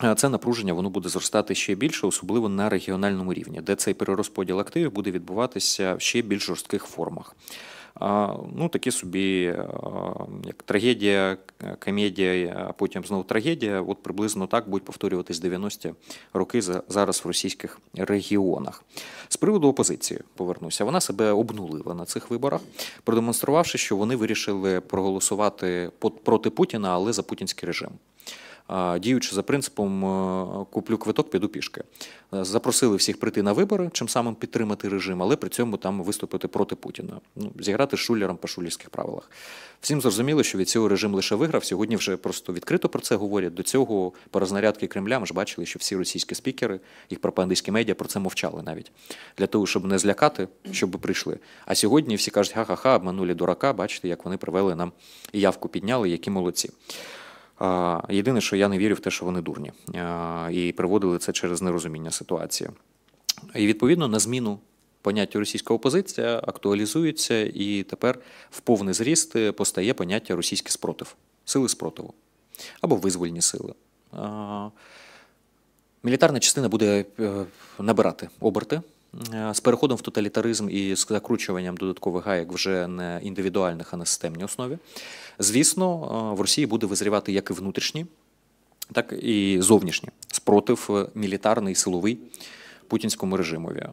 S3: Е, це напруження воно буде зростати ще більше, особливо на регіональному рівні, де цей перерозподіл активів буде відбуватися в ще більш жорстких формах ну такі собі е, як трагедія, е, комедія, е, а потім знову трагедія. От приблизно так будуть повторюватись 90-ті роки зараз в російських регіонах. З приводу опозиції повернуся. Вона себе обнулила на цих виборах, продемонструвавши, що вони вирішили проголосувати проти Путіна, але за путінський режим діючи за принципом е, куплю квиток, піду пішки. Е, запросили всіх прийти на вибори, чим самим підтримати режим, але при цьому там виступити проти Путіна. Ну, Зіграти шулером по шулівських правилах. Всім зрозуміло, що від цього режим лише виграв. Сьогодні вже просто відкрито про це говорять. До цього по рознарядки Кремля ми ж бачили, що всі російські спікери, їх пропагандистські медіа про це мовчали навіть для того, щоб не злякати, щоб прийшли. А сьогодні всі кажуть, ха-ха-ха, обманулі дурака, бачите, як вони привели нам і явку підняли, які молодці. Єдине, що я не вірю в те, що вони дурні, і приводили це через нерозуміння ситуації. І відповідно на зміну поняття російська опозиція актуалізується і тепер в повний зріст постає поняття російський спротив, сили спротиву або визвольні сили. Мілітарна частина буде е, набирати оберти. Е, з переходом в тоталітаризм і з закручуванням додаткових гаєк вже не індивідуальних, а на системній основі, звісно, е, в Росії буде визрівати як і внутрішні, так і зовнішні спротив е, мілітарний силовий путінському режимові.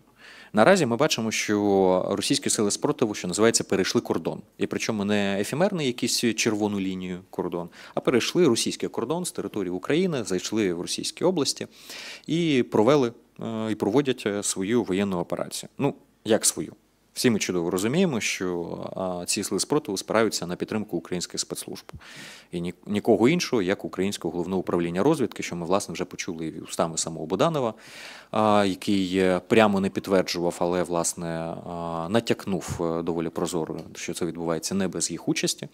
S3: Наразі ми бачимо, що російські сили спротиву, що називається, перейшли кордон, і причому не ефемерний якийсь червону лінію кордон, а перейшли російський кордон з території України, зайшли в російські області і провели Е, і проводять е, свою воєнну операцію. Ну, як свою? Всі ми чудово розуміємо, що ці сили спротиву спираються на підтримку українських спецслужб і нікого іншого, як українського головного управління розвідки, що ми власне вже почули і устами самого Боданова який е, прямо не підтверджував, але власне натякнув е, доволі прозоро, що це відбувається не без їх участі.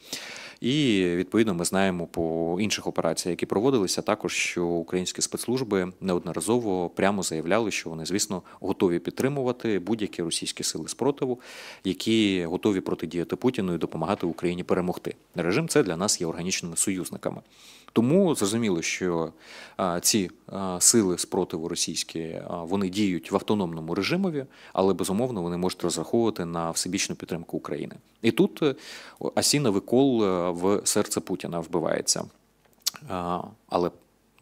S3: І відповідно ми знаємо по інших операціях, які проводилися, також що українські спецслужби неодноразово прямо заявляли, що вони, звісно, готові підтримувати будь-які російські сили спротиву, які готові протидіяти Путіну і допомагати Україні перемогти. Режим це для нас є органічними союзниками. Тому зрозуміло, що ці сили спротиву російські вони діють в автономному режимові, але безумовно вони можуть розраховувати на всебічну підтримку України. І тут е, Асіновий кол е, в серце Путіна вбивається. Але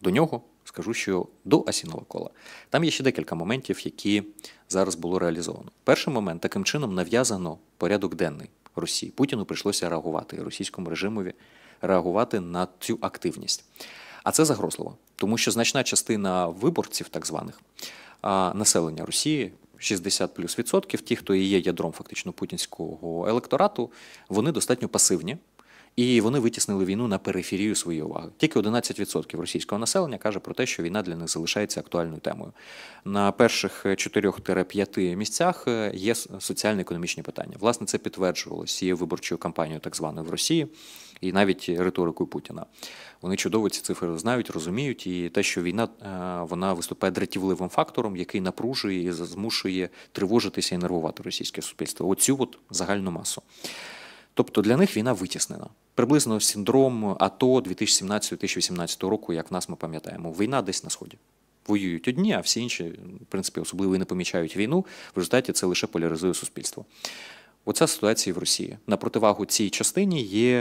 S3: до нього скажу, що до Асінового кола там є ще декілька моментів, які зараз було реалізовано. Перший момент таким чином нав'язано порядок денний Росії. Путіну прийшлося реагувати російському режимові реагувати на цю активність. А це загрозливо, тому що значна частина виборців, так званих населення Росії. 60 плюс відсотків, ті, хто і є ядром фактично путінського електорату, вони достатньо пасивні. І вони витіснили війну на периферію своєї уваги. Тільки 11% російського населення каже про те, що війна для них залишається актуальною темою. На перших 4-5 місцях е, є соціально-економічні питання. Власне, це підтверджувалося і виборчою кампанією, так званою в Росії, і навіть риторикою Путіна. Вони чудово ці цифри знають, розуміють, і те, що війна е, вона виступає дратівливим фактором, який напружує і змушує тривожитися і нервувати російське суспільство. Оцю от загальну масу. Тобто для них війна витіснена. Приблизно синдром АТО 2017-2018 року, як нас ми пам'ятаємо, війна десь на сході. Воюють одні, а всі інші, в принципі, особливо і не помічають війну. В результаті це лише поляризує суспільство. Оця ситуація в Росії. На противагу цій частині є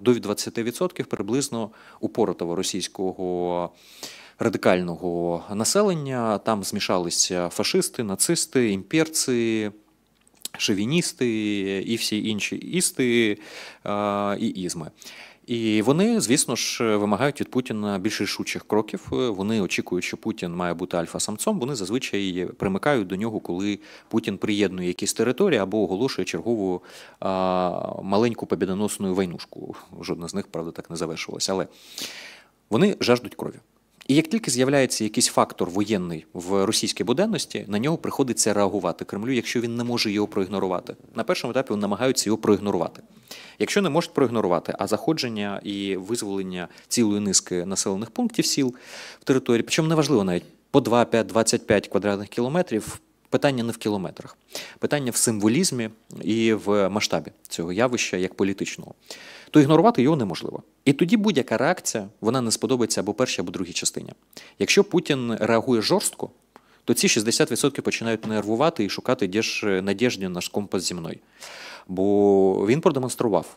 S3: до 20% приблизно упоротого російського. Радикального населення там змішалися фашисти, нацисти, імперці, шовіністи і всі інші істи і ізми. І вони, звісно ж, вимагають від Путіна більш рішучих кроків. Вони очікують, що Путін має бути альфа-самцом. Вони зазвичай примикають до нього, коли Путін приєднує якісь території або оголошує чергову а, маленьку побідоносну войнушку. Жодна з них, правда, так не завершилася. Але вони жаждуть крові. І як тільки з'являється якийсь фактор воєнний в російській буденності, на нього приходиться реагувати Кремлю, якщо він не може його проігнорувати. На першому етапі вони намагаються його проігнорувати. Якщо не можуть проігнорувати, а заходження і визволення цілої низки населених пунктів сіл в території, причому неважливо навіть по 2, 5, 25 квадратних кілометрів. Питання не в кілометрах, питання в символізмі і в масштабі цього явища як політичного то ігнорувати його неможливо. І тоді будь-яка реакція вона не сподобається або першій, або другій частині. Якщо Путін реагує жорстко, то ці 60% починають нервувати і шукати е, надіжді наш компас зі мною. Бо він продемонстрував.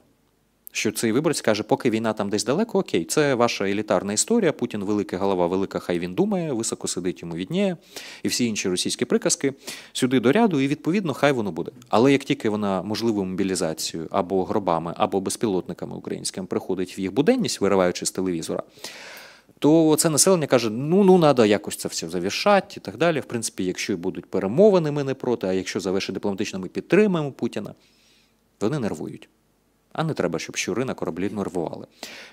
S3: Що цей виборець каже, поки війна там десь далеко, окей, це ваша елітарна історія. Путін велика голова, велика, хай він думає, високо сидить йому відніє, і всі інші російські приказки сюди до ряду, і відповідно, хай воно буде. Але як тільки вона можливу мобілізацією або гробами, або безпілотниками українськими приходить в їх буденність, вириваючи з телевізора, то це населення каже: ну ну треба якось це все завішати і так далі. В принципі, якщо будуть перемовини, ми не проти, а якщо завершить дипломатично, ми підтримаємо Путіна. Вони нервують а не треба, щоб щури на кораблі нервували.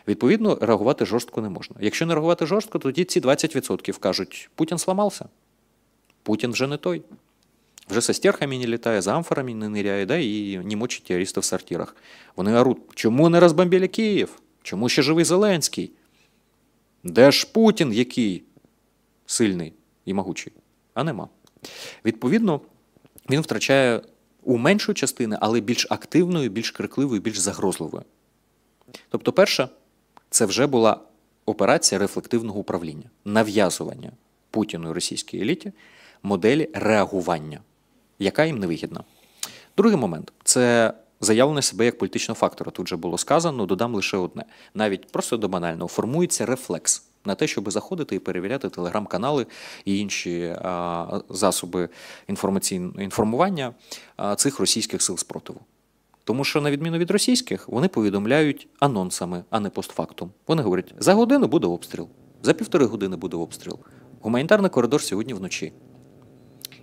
S3: Відповідно, реагувати жорстко не можна. Якщо не реагувати жорстко, тоді ці 20% кажуть, Путін сламався, Путін вже не той. Вже со стерхами не літає, за амфорами не ниряє, да, і не мочить терористів в сортирах. Вони оруть, чому не розбомбили Київ? Чому ще живий Зеленський? Де ж Путін який сильний і могучий? А нема. Відповідно, він втрачає у меншу частини, але більш активною, більш крикливою, більш загрозливою. Тобто, перша це вже була операція рефлективного управління, нав'язування Путіну і російській еліті моделі реагування, яка їм не вигідна. Другий момент це заявлення себе як політичного фактора. Тут вже було сказано, додам лише одне: навіть просто до банального формується рефлекс на те, щоб заходити і перевіряти телеграм-канали і інші засоби інформаційного інформування цих російських сил спротиву. Тому що, на відміну від російських, вони повідомляють анонсами, а не постфактум. Вони говорять: за годину буде обстріл, за півтори години буде обстріл. Гуманітарний коридор сьогодні вночі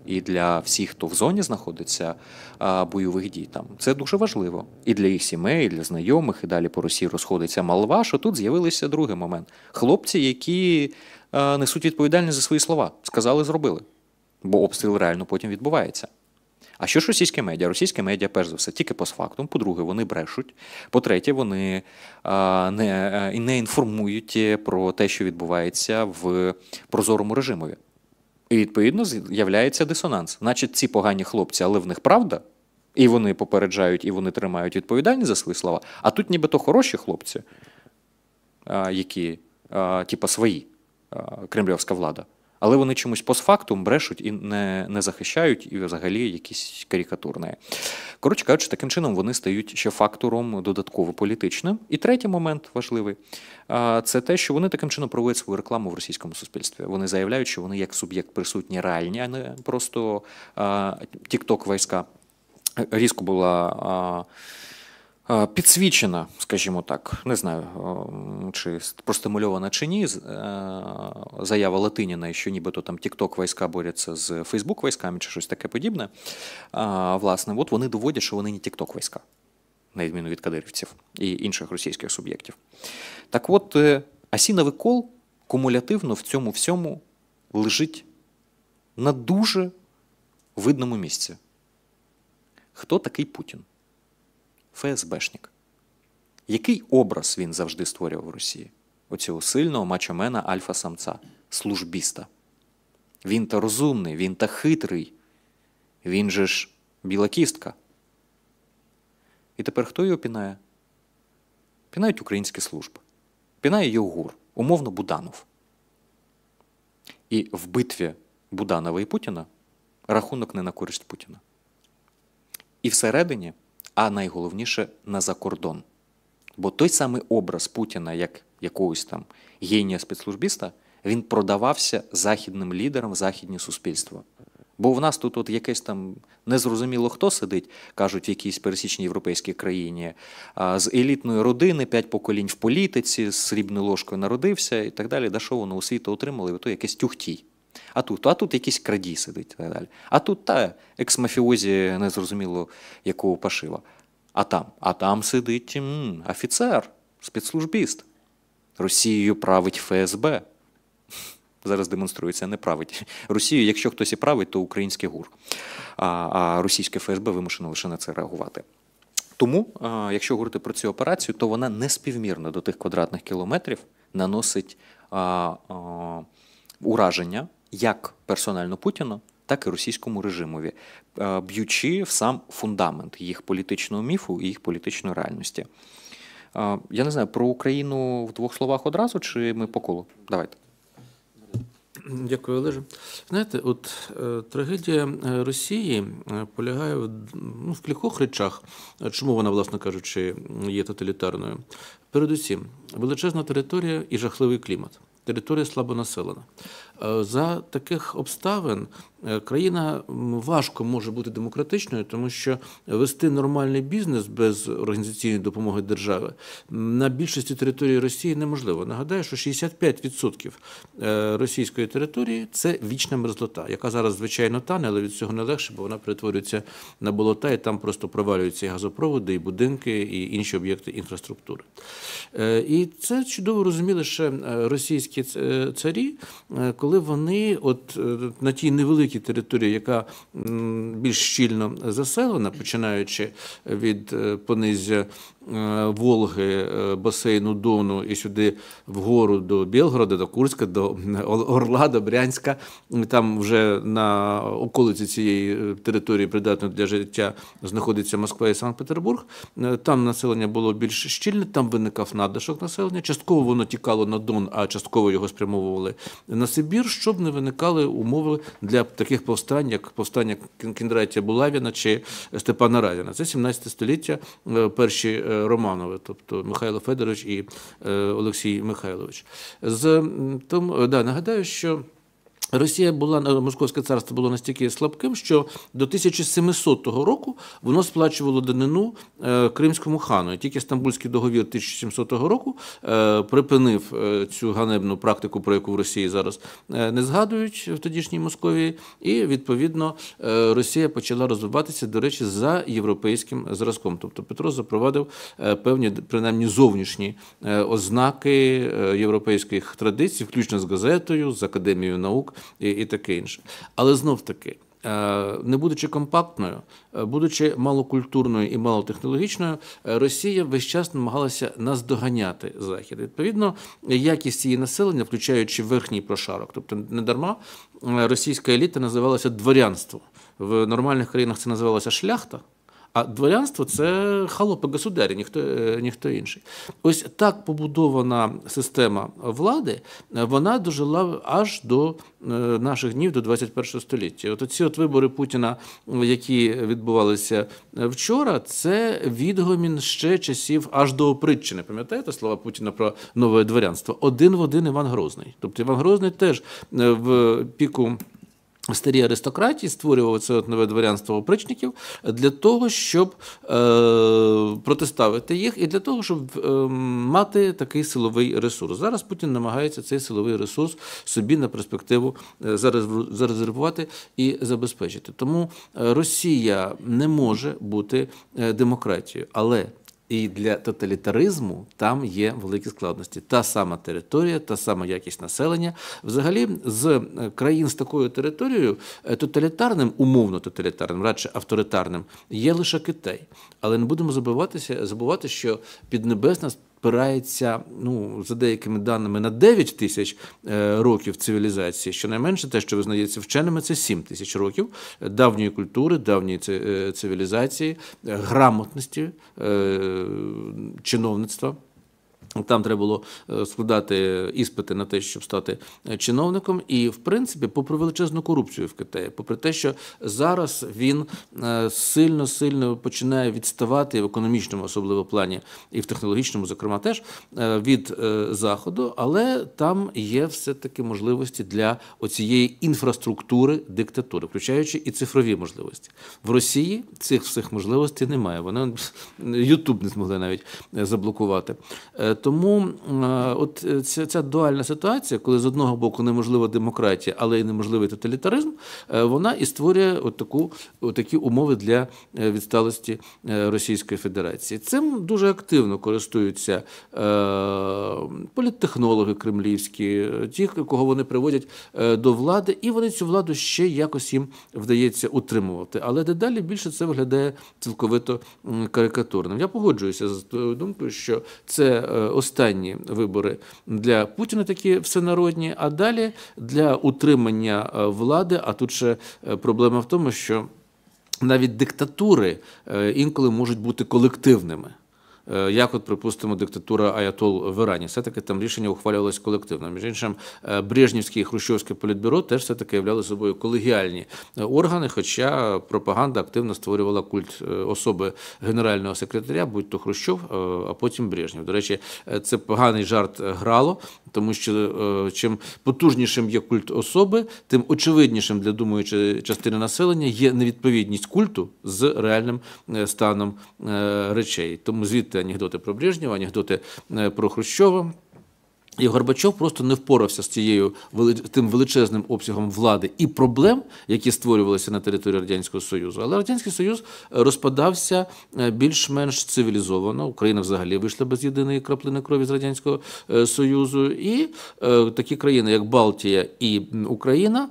S3: і для всіх, хто в зоні знаходиться е, бойових дій. Там це дуже важливо і для їх сімей, і для знайомих, і далі по Росії розходиться малва. Що тут з'явилися другий момент. Хлопці, які е, несуть відповідальність за свої слова, сказали, зробили, бо обстріл реально потім відбувається. А що ж російське медіа? Російське медіа, перш за все, тільки постфактум. По-друге, вони брешуть. По-третє, вони е, не не інформують про те, що відбувається в прозорому режимові. І відповідно з'являється дисонанс. Значить, ці погані хлопці, але в них правда, і вони попереджають, і вони тримають відповідальність за свої слова. А тут нібито хороші хлопці, які, типу свої, кремльовська влада. Але вони чомусь постфактум брешуть і не не захищають, і взагалі якісь карикатурні. Коротше кажучи, таким чином вони стають ще фактором додатково політичним. І третій момент важливий це те, що вони таким чином проводять свою рекламу в російському суспільстві. Вони заявляють, що вони як суб'єкт присутні реальні, а не просто тікток війська. Різко була підсвічена, скажімо так, не знаю, чи простимульована чи ні, е, заява Латиніна, що нібито там тікток війська борються з Facebook військами чи щось таке подібне. Власне, от вони доводять, що вони не тікток війська, на відміну від кадирівців і інших російських суб'єктів. Так от, Асіновий е, кол кумулятивно в цьому всьому лежить на дуже видному місці. Хто такий Путін? ФСБшник. Який образ він завжди створював в Росії? Оцього сильного мачомена альфа Самца службіста. Він та розумний, він та хитрий. Він же ж біла кістка. І тепер хто його пінає? Пінають українські служби. Пінає йогур умовно, Буданов. І в битві Буданова і Путіна рахунок не на користь Путіна. І всередині а найголовніше на закордон. Бо той самий образ Путіна, як якогось там генія спецслужбіста, він продавався західним лідерам в західні суспільства. Бо в нас тут от якесь там незрозуміло хто сидить, кажуть, в якійсь пересічній європейській країні, з елітної родини, п'ять поколінь в політиці, з срібною ложкою народився і так далі. Да що воно у світу отримали, і то якесь тюхтій. А тут, а тут якийсь крадій сидить і так далі. А тут та екс-мафіозі незрозуміло якого пошива. А там, а там сидить м, офіцер, спецслужбіст. Росією править ФСБ. Зараз демонструється, не править Росію. Якщо хтось і править, то український гур. А а російське ФСБ вимушено лише на це реагувати. Тому, якщо говорити про цю операцію, то вона неспівмірно до тих квадратних кілометрів наносить а, а, ураження як персонально Путіну, так і російському режимові, е, б'ючи в сам фундамент їх політичного міфу і їх політичної реальності. Е, я не знаю про Україну в двох словах одразу, чи ми по колу? Давайте.
S1: Дякую, Олеже. Знаєте, от е, трагедія Росії полягає в, ну, в кількох речах, чому вона, власне кажучи, є тоталітарною. Передусім, величезна територія і жахливий клімат. Територія слабонаселена. Е, за таких обставин е, країна важко може бути демократичною, тому що вести нормальний бізнес без організаційної допомоги держави на більшості території Росії неможливо. Нагадаю, що 65% е, російської території це вічна мерзлота, яка зараз звичайно тане, але від цього не легше, бо вона перетворюється на болота, і там просто провалюються і газопроводи, і будинки, і інші об'єкти інфраструктури. І це чудово розуміли ще російські царі. коли коли вони, от е, на тій невеликій території, яка більш щільно заселена, починаючи від е, понизя Е, Волги, е, басейну Дону і сюди вгору до Білгорода, до Курська, до е, Орла, до Брянська. Там вже на околиці цієї території, придатної для життя, знаходиться Москва і Санкт-Петербург. Там населення було більш щільне, там виникав надлишок населення. Частково воно тікало на Дон, а частково його спрямовували на Сибір, щоб не виникали умови для таких повстань, як повстання Кіндратія Булавіна чи Степана Разіна. Це 17 століття перші. Романови, тобто Михайло Федорович і е, Олексій Михайлович. З тому да, нагадаю, що. Росія була е, Московське царство було настільки слабким, що до 1700 року воно сплачувало данину е, кримському хану. І Тільки Стамбульський договір 1700 року е, припинив цю ганебну практику, про яку в Росії зараз не згадують в тодішній Московії, і відповідно Росія почала розвиватися, до речі, за європейським зразком. Тобто Петро запровадив певні принаймні зовнішні ознаки європейських традицій, включно з газетою, з академією наук і, і таке інше. Але знов таки. Е, не будучи компактною, е, будучи малокультурною і малотехнологічною, е, Росія весь час намагалася наздоганяти захід. Відповідно, якість її населення, включаючи верхній прошарок, тобто не дарма російська еліта називалася дворянством. В нормальних країнах це називалося шляхта. А дворянство це халопи государі, ніхто е, ніхто інший. Ось так побудована система влади, е, вона дожила аж до е, наших днів, до 21 століття. От ці от вибори Путіна, які відбувалися вчора, це відгомін ще часів аж до опритчини. Пам'ятаєте слова Путіна про нове дворянство? Один в один Іван Грозний. Тобто Іван Грозний теж в піку. Старі аристократії створювали це нове дворянство опричників для того, щоб е, протиставити їх, і для того, щоб е, мати такий силовий ресурс. Зараз Путін намагається цей силовий ресурс собі на перспективу е, зарезервувати і забезпечити. Тому е, Росія не може бути е, демократією, але і для тоталітаризму там є великі складності. Та сама територія, та сама якість населення. Взагалі, з е, країн з такою територією, е, тоталітарним, умовно тоталітарним, радше авторитарним, є лише Китай. Але не будемо забуватися, забувати, що Піднебесна спирається ну, за деякими даними на 9 тисяч е, років цивілізації. Щонайменше те, що визнається вченими, це 7 тисяч років давньої культури, давньої е, цивілізації, грамотності, е, чиновництва. Ну, там треба було е, складати іспити на те, щоб стати е, чиновником, і в принципі, попри величезну корупцію в Китаї, попри те, що зараз він е, сильно сильно починає відставати в економічному, особливо плані, і в технологічному, зокрема, теж від заходу, але там є все таки можливості для оцієї інфраструктури диктатури, включаючи і цифрові можливості в Росії. Цих всіх можливостей немає. Вони Ютуб не змогли навіть заблокувати. Тому е, от е, ця, ця дуальна ситуація, коли з одного боку неможлива демократія, але й неможливий тоталітаризм, е, вона і створює от таку, от такі умови для відсталості Російської Федерації. Цим дуже активно користуються політтехнологи кремлівські, ті, кого вони приводять до влади, і вони цю владу ще якось їм вдається утримувати. Але дедалі більше це виглядає цілковито карикатурним. Я погоджуюся з думкою, що це останні вибори для Путіна такі всенародні, а далі для утримання е, влади. А тут ще е, проблема в тому, що навіть диктатури е, інколи можуть бути колективними. Е, як, от, припустимо, диктатура Аятол в Ірані. Все-таки там рішення ухвалювалось колективно. Між іншим, е, Брежнівське і Хрущовське політбюро теж все таки являли собою колегіальні е, органи, хоча пропаганда активно створювала культ особи генерального секретаря, будь-то Хрущов, а потім Брежнів. До речі, це поганий жарт грало, тому що чим потужнішим є культ особи, тим очевиднішим для думаючої частини населення є невідповідність культу з реальним станом речей. Тому звідти знаєте, анекдоти про Брежнєва, анекдоти е, про Хрущова. І Горбачов просто не впорався з цією тим величезним обсягом влади і проблем, які створювалися на території радянського союзу. Але радянський союз е, розпадався е, більш-менш цивілізовано. Україна взагалі вийшла без єдиної краплини крові з радянського союзу, і такі країни, як Балтія і Україна.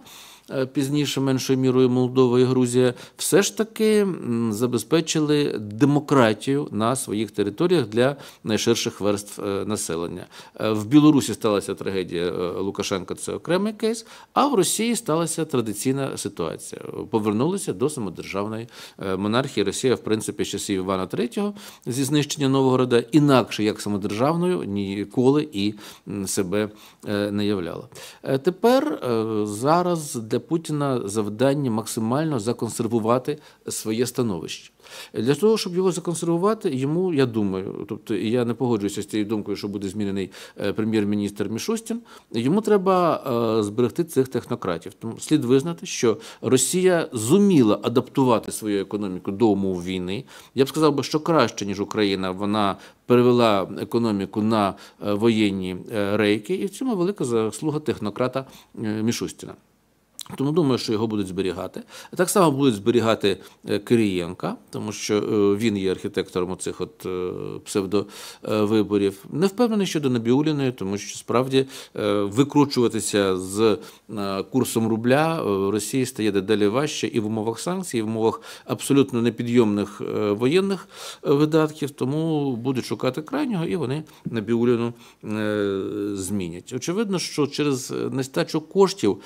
S1: Е, пізніше меншою мірою Молдова і Грузія, все ж таки забезпечили демократію на своїх територіях для найширших верств е, населення. Е, в Білорусі сталася трагедія Лукашенка, це окремий кейс. А в Росії сталася традиційна ситуація. Повернулися до самодержавної монархії. Росія, в принципі, з часів Івана III зі знищення Новгорода інакше як самодержавною ніколи і себе не являла. Тепер зараз для для Путіна завдання максимально законсервувати своє становище. Для того, щоб його законсервувати, йому я думаю, тобто я не погоджуюся з цією думкою, що буде змінений е, прем'єр-міністр Мішустін. Йому треба е, зберегти цих технократів. Тому слід визнати, що Росія зуміла адаптувати свою економіку до умов війни. Я б сказав би, що краще ніж Україна, вона перевела економіку на е, воєнні рейки, і в цьому велика заслуга технократа Мішустіна. Тому думаю, що його будуть зберігати. Так само будуть зберігати е, Кирієнка, тому що е, він є архітектором цих от е, псевдовиборів. Не впевнений щодо Набіуліної, тому що справді викручуватися з курсом рубля Росії стає дедалі важче і в умовах санкцій, і в умовах абсолютно непідйомних воєнних видатків. Тому будуть шукати крайнього, і вони Набіуліну змінять. Очевидно, що через нестачу коштів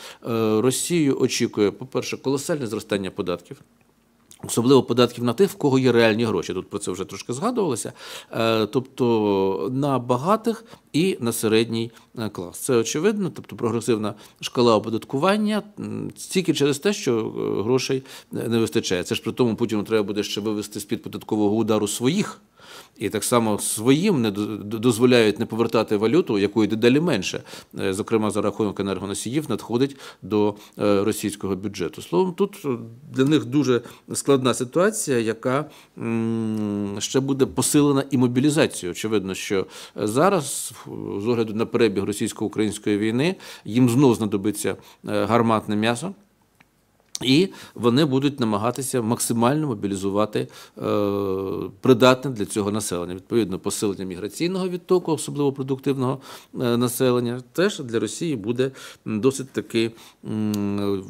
S1: Росії. Росією очікує, по-перше, колосальне зростання податків. Особливо податків на тих, в кого є реальні гроші. Тут про це вже трошки згадувалося. Е, тобто на багатих і на середній е, клас. Це очевидно, тобто прогресивна шкала оподаткування тільки через те, що е, грошей не вистачає. Це ж при тому Путіну треба буде ще вивести з під податкового удару своїх і так само своїм не дозволяють не повертати валюту, якої дедалі менше, е, зокрема за рахунок енергоносіїв, надходить до е, російського бюджету. Словом, тут е, для них дуже складна ситуація, яка ще буде посилена і мобілізацією. Очевидно, що зараз, з огляду на перебіг російсько-української війни, їм знов знадобиться гарматне м'ясо. І вони будуть намагатися максимально мобілізувати е, придатне для цього населення. Відповідно, посилення міграційного відтоку, особливо продуктивного е, населення, теж для Росії буде досить таки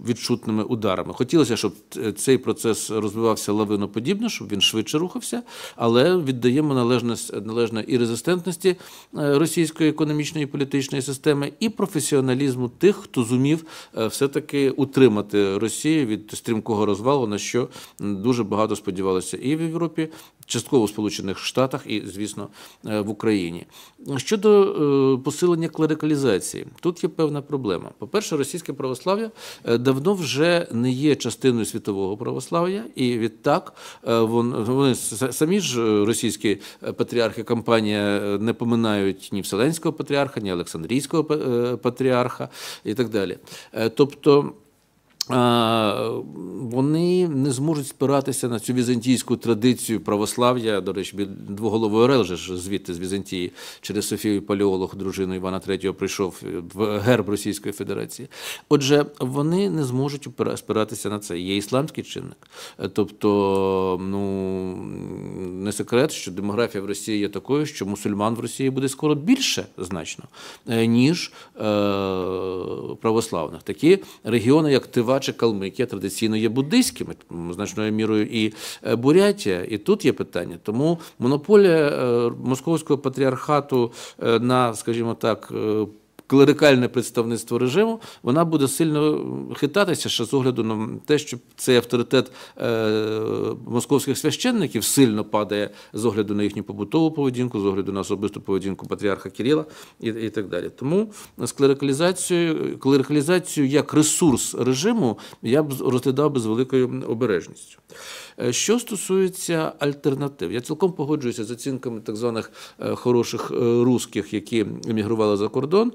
S1: відчутними ударами. Хотілося, щоб е, цей процес розвивався лавиноподібно, щоб він швидше рухався, але віддаємо належне належне і резистентності російської економічної і політичної системи, і професіоналізму тих, хто зумів все таки утримати Росію. Росії від стрімкого розвалу, на що дуже багато сподівалося і в Європі, частково в Сполучених Штатах, і звісно е, в Україні. Щодо е, посилення клерикалізації, тут є певна проблема. По перше, російське православ'я е, давно вже не є частиною світового православ'я, і відтак вони самі ж російські патріархи компанія не поминають ні Вселенського патріарха, ні Олександрійського патріарха і так далі. Тобто вони не зможуть спиратися на цю візантійську традицію православ'я. До речі, двоголовий Орел же ж звідти з Візантії через Софію Паліолог, дружину Івана III, прийшов в герб Російської Федерації. Отже, вони не зможуть спиратися на це. Є ісламський чинник. Тобто, ну не секрет, що демографія в Росії є такою, що мусульман в Росії буде скоро більше значно, е, ніж е, православних. Такі регіони, як Тива. Карабачі, Калмикія традиційно є буддистськими, значною мірою і е, Бурятія. І тут є питання. Тому монополія е, московського патріархату е, на, скажімо так, клерикальне представництво режиму, вона буде сильно хитатися ще з огляду на те, що цей авторитет е, московських священників сильно падає з огляду на їхню побутову поведінку, з огляду на особисту поведінку патріарха Кирила і, і так далі. Тому з клерикалізацією, клерикалізацію як ресурс режиму я б розглядав би з великою обережністю. Е, що стосується альтернатив, я цілком погоджуюся з оцінками так званих е, хороших е, русських, які емігрували за кордон.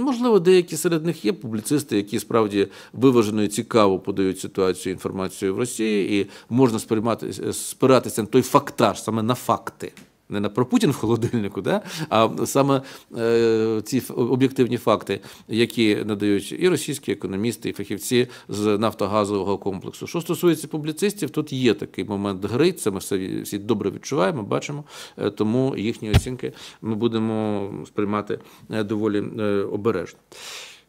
S1: Можливо, деякі серед них є публіцисти, які справді виважено і цікаво подають ситуацію інформацію в Росії, і можна сприймати спиратися на той фактаж, саме на факти не на про Путін в холодильнику, да? а саме е, ці об'єктивні факти, які надають і російські економісти, і фахівці з нафтогазового комплексу. Що стосується публіцистів, тут є такий момент гри, це ми всі добре відчуваємо, бачимо. Е, тому їхні оцінки ми будемо сприймати е, доволі е, обережно.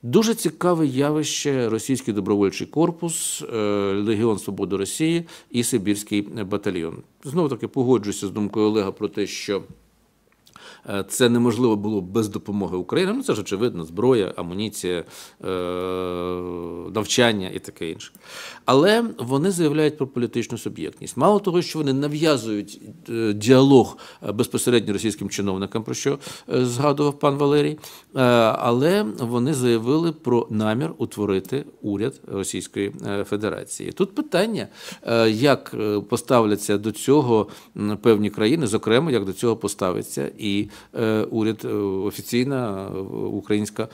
S1: Дуже цікаве явище російський добровольчий корпус, е, Легіон Свободи Росії і Сибірський батальйон. Знову таки погоджуся з думкою Олега про те, що. Е, це неможливо було без допомоги України. Ну це ж очевидно, зброя, амуніція, е, навчання і таке інше. Але вони заявляють про політичну суб'єктність. Мало того, що вони нав'язують е, діалог безпосередньо російським чиновникам, про що згадував пан Валерій, але вони заявили про намір утворити уряд Російської Федерації. Тут питання, як поставляться до цього певні країни, зокрема, як до цього поставиться і Е, уряд, е, офіційна е, українська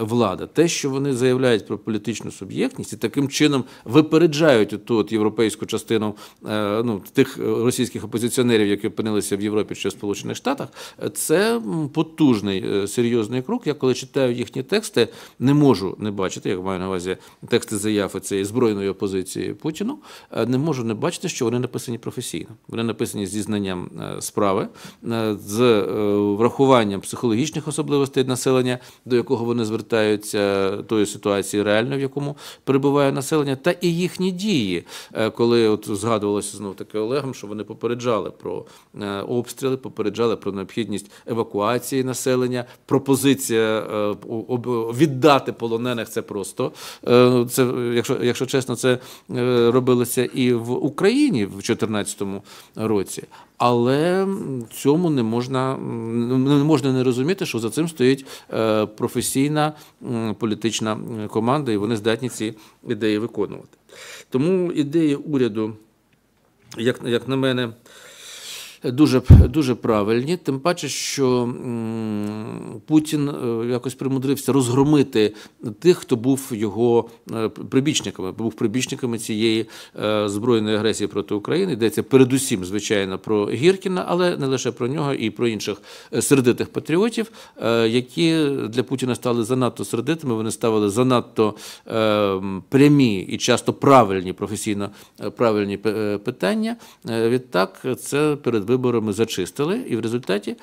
S1: влада. Те, що вони заявляють про політичну суб'єктність і таким чином випереджають ту от європейську частину ну, тих російських опозиціонерів, які опинилися в Європі чи в Сполучених Штатах, це потужний серйозний крок. Я коли читаю їхні тексти, не можу не бачити, як маю на увазі тексти заяви цієї збройної опозиції Путіну, не можу не бачити, що вони написані професійно. Вони написані зі знанням справи з врахуванням психологічних особливостей населення, до якого вони звертаються, тої ситуації реально, в якому перебуває населення, та і їхні дії, е, коли от згадувалося знов таки Олегом, що вони попереджали про е, обстріли, попереджали про необхідність евакуації населення. Пропозиція е, віддати полонених це просто це, якщо якщо чесно, це робилося і в Україні в 2014 році. Але цьому не можна не можна не розуміти, що за цим стоїть е, професійна політична е, команда, і вони здатні ці ідеї виконувати. Тому ідеї уряду, як, як на мене, дуже дуже правильні. Тим паче, що Путін е, якось примудрився розгромити тих, хто був його е, прибічниками, був прибічниками цієї е, збройної агресії проти України. Йдеться передусім, звичайно, про Гіркіна, але не лише про нього, і про інших сердитих патріотів, які для Путіна стали занадто сердитими. Вони ставили занадто прямі і часто правильні професійно правильні питання. Відтак це перед виборами зачистили, і в результаті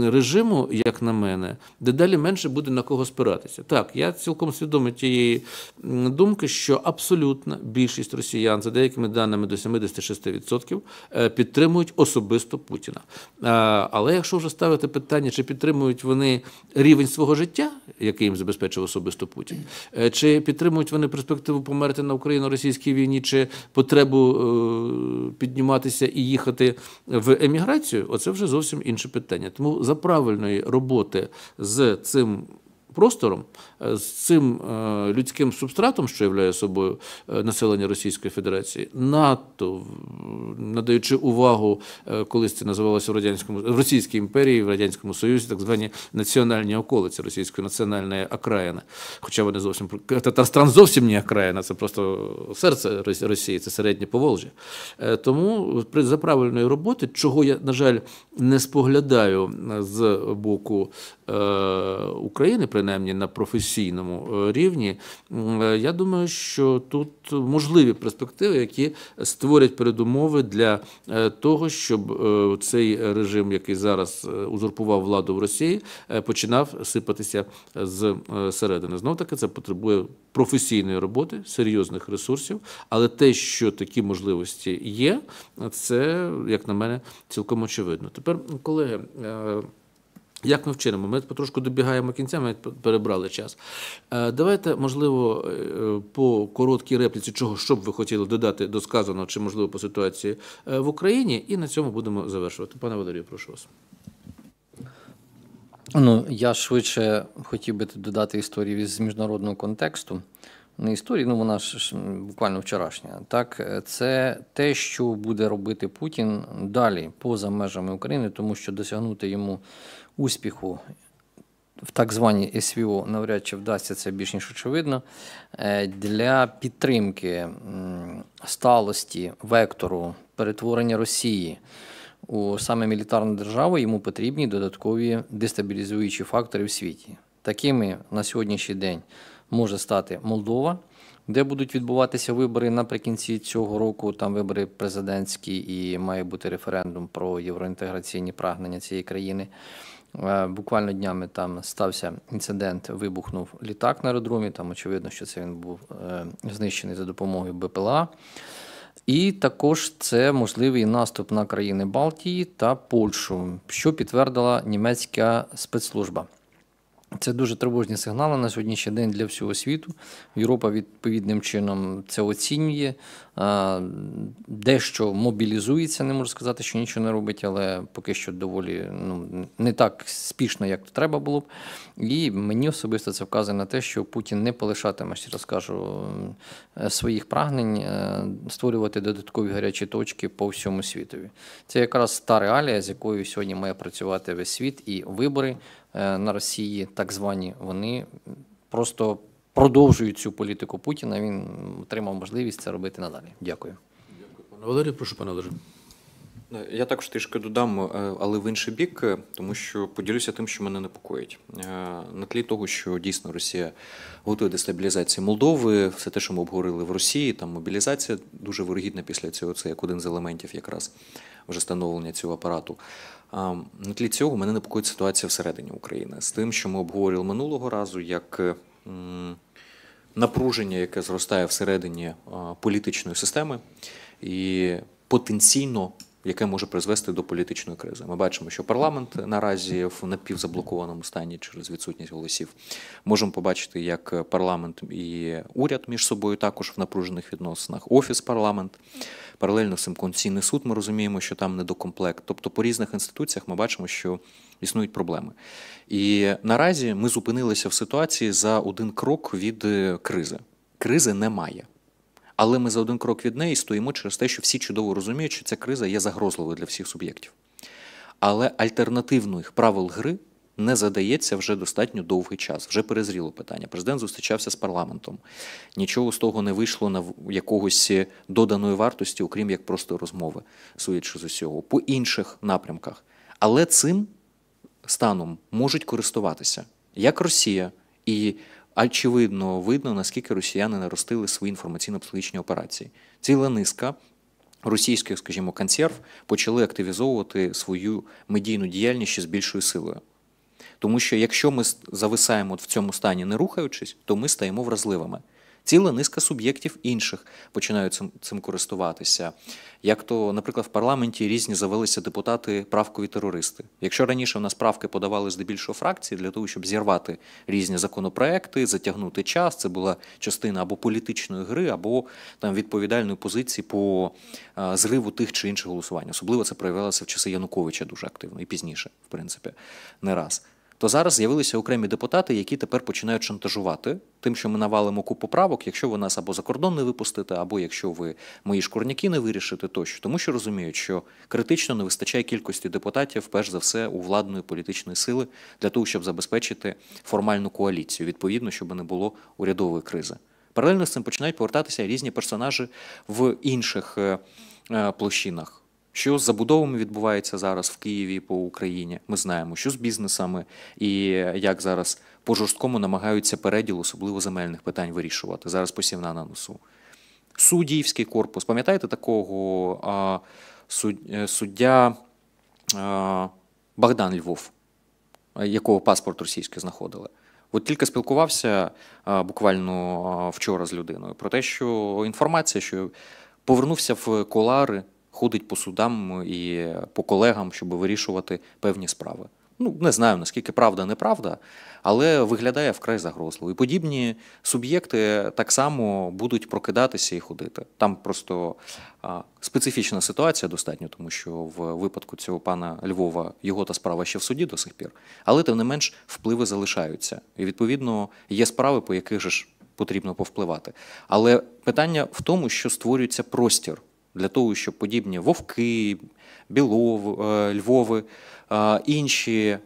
S1: режиму, як на мене, дедалі менше буде на кого спиратися. Так, я цілком свідомий тієї думки, що абсолютна більшість росіян, за деякими даними до 76%, е, підтримують особисто Путіна. Е, але якщо вже ставити питання, чи підтримують вони рівень свого життя, який їм забезпечив особисто Путін, е, чи підтримують вони перспективу померти на Україну російській війні, чи потребу підніматися і їхати в еміграцію, оце вже зовсім інше питання. Тому за правильної роботи з цим простором Е, з цим е, людським субстратом, що являє собою е, населення Російської Федерації, НАТО надаючи увагу, колись це називалося в радянському в Російській імперії, в радянському союзі, так звані національні околиці Російської національної окраїни. Хоча вони зовсім Татарстан зовсім не окраїна, це просто серце Росії, це середнє Поволжя. Тому при за правильної роботи, чого я на жаль не споглядаю з боку України, принаймні на професійній дискусійному е, рівні. Е, я думаю, що тут можливі перспективи, які створять передумови для е, того, щоб цей режим, який зараз узурпував владу в Росії, починав сипатися зсередини. середини. Знов таки це потребує професійної роботи, серйозних ресурсів. Але те, що такі можливості є, це як на мене цілком очевидно. Тепер, колеги. Як ми вчинимо? Ми потрошку добігаємо кінця, ми перебрали час. Е, давайте, можливо, е, по короткій репліці, чого що б ви хотіли додати до сказаного чи, можливо, по ситуації е, в
S2: Україні, і на цьому будемо завершувати. Пане Валерію, прошу вас. Ну, я швидше хотів би додати історію з міжнародного контексту. Не історії, ну вона ж буквально вчорашня. Так, це те, що буде робити Путін далі поза межами України, тому що досягнути йому успіху в так званій СВО навряд чи вдасться це більш ніж очевидно. Е, для підтримки сталості вектору перетворення Росії у саме мілітарну державу йому потрібні додаткові дестабілізуючі фактори в світі. Такими на сьогоднішній день може стати Молдова. Де будуть відбуватися вибори наприкінці цього року? Там вибори президентські і має бути референдум про євроінтеграційні прагнення цієї країни. Е, буквально днями там стався інцидент, вибухнув літак на аеродромі. Там очевидно, що це він був е, знищений за допомогою БПЛА. І також це можливий наступ на країни Балтії та Польщу, що підтвердила німецька спецслужба. Це дуже тривожні сигнали на сьогоднішній день для всього світу. Європа відповідним чином це оцінює, дещо мобілізується. Не можу сказати, що нічого не робить, але поки що доволі ну не так спішно, як треба було б. І мені особисто це вказує на те, що Путін не полишатиме, ще раз кажу, е, своїх прагнень е, створювати додаткові гарячі точки по всьому світові. Це якраз та реалія, з якою сьогодні має працювати весь світ і вибори. Е, на Росії, так звані, вони просто продовжують цю політику Путіна. Він отримав можливість це робити надалі. Дякую.
S3: Дякую, пане Валерію. Прошу пане Олеже. Ну, я також трішки додам, е, але в інший бік, е, тому що поділюся тим, що мене непокоїть. Е, на тлі того, що дійсно Росія готує дестабілізацію Молдови, все те, що ми обговорили в Росії, там мобілізація дуже вирогідна після цього. Це як один з елементів якраз вже встановлення цього апарату. На тлі цього мене непокоїть ситуація всередині України з тим, що ми обговорили минулого разу, як напруження, яке зростає всередині політичної системи, і потенційно яке може призвести до політичної кризи. Ми бачимо, що парламент наразі в напівзаблокованому стані через відсутність голосів. Можемо побачити, як парламент і уряд між собою також в напружених відносинах. Офіс парламент паралельно з цим Конституційний суд. Ми розуміємо, що там недокомплект. Тобто, по різних інституціях ми бачимо, що існують проблеми. І наразі ми зупинилися в ситуації за один крок від е, кризи. Кризи немає але ми за один крок від неї стоїмо через те, що всі чудово розуміють, що ця криза є загрозливою для всіх суб'єктів. Але альтернативних правил гри не задається вже достатньо довгий час, вже перезріло питання. Президент зустрічався з парламентом. Нічого з того не вийшло на якогось доданої вартості, окрім як просто розмови, судячи з усього, по інших напрямках. Але цим станом можуть користуватися як Росія і очевидно видно, наскільки росіяни наростили свої інформаційно-психологічні операції. Ціла низка. Російських, скажімо, консерв почали активізовувати свою медійну діяльність ще з більшою силою. Тому що якщо ми зависаємо в цьому стані, не рухаючись, то ми стаємо вразливими ціла низка суб'єктів інших починають цим, цим користуватися. Як то, наприклад, в парламенті різні завелися депутати правкові терористи. Якщо раніше в нас правки подавали здебільшого фракції для того, щоб зірвати різні законопроекти, затягнути час, це була частина або політичної гри, або там відповідальної позиції по а, е, зриву тих чи інших голосувань. Особливо це проявлялося в часи Януковича дуже активно і пізніше, в принципі, не раз то зараз з'явилися окремі депутати, які тепер починають шантажувати тим, що ми навалимо купу правок, якщо ви нас або за кордон не випустите, або якщо ви мої шкурняки не вирішите, тощо, тому що розуміють, що критично не вистачає кількості депутатів, перш за все, у владної політичної сили для того, щоб забезпечити формальну коаліцію, відповідно, щоб не було урядової кризи. Паралельно з цим починають повертатися різні персонажі в інших е, е, площинах. Що з забудовами відбувається зараз в Києві по Україні? Ми знаємо, що з бізнесами і як зараз по жорсткому намагаються переділ, особливо земельних питань, вирішувати. Зараз посівна на носу. Суддівський корпус, пам'ятаєте такого а, суд, е, суддя а, Богдан Львов, якого паспорт російський знаходили? От тільки спілкувався а, буквально вчора з людиною про те, що інформація, що повернувся в колари ходить по судам і по колегам, щоб вирішувати певні справи. Ну, не знаю наскільки правда, неправда, але виглядає вкрай загрозливо. І подібні суб'єкти так само будуть прокидатися і ходити. Там просто а, специфічна ситуація достатньо, тому що в випадку цього пана Львова його та справа ще в суді до сих пір. Але тим не менш впливи залишаються. І відповідно є справи, по яких ж потрібно повпливати. Але питання в тому, що створюється простір для того, щоб подібні вовки, білов, е, львови, е, інші е,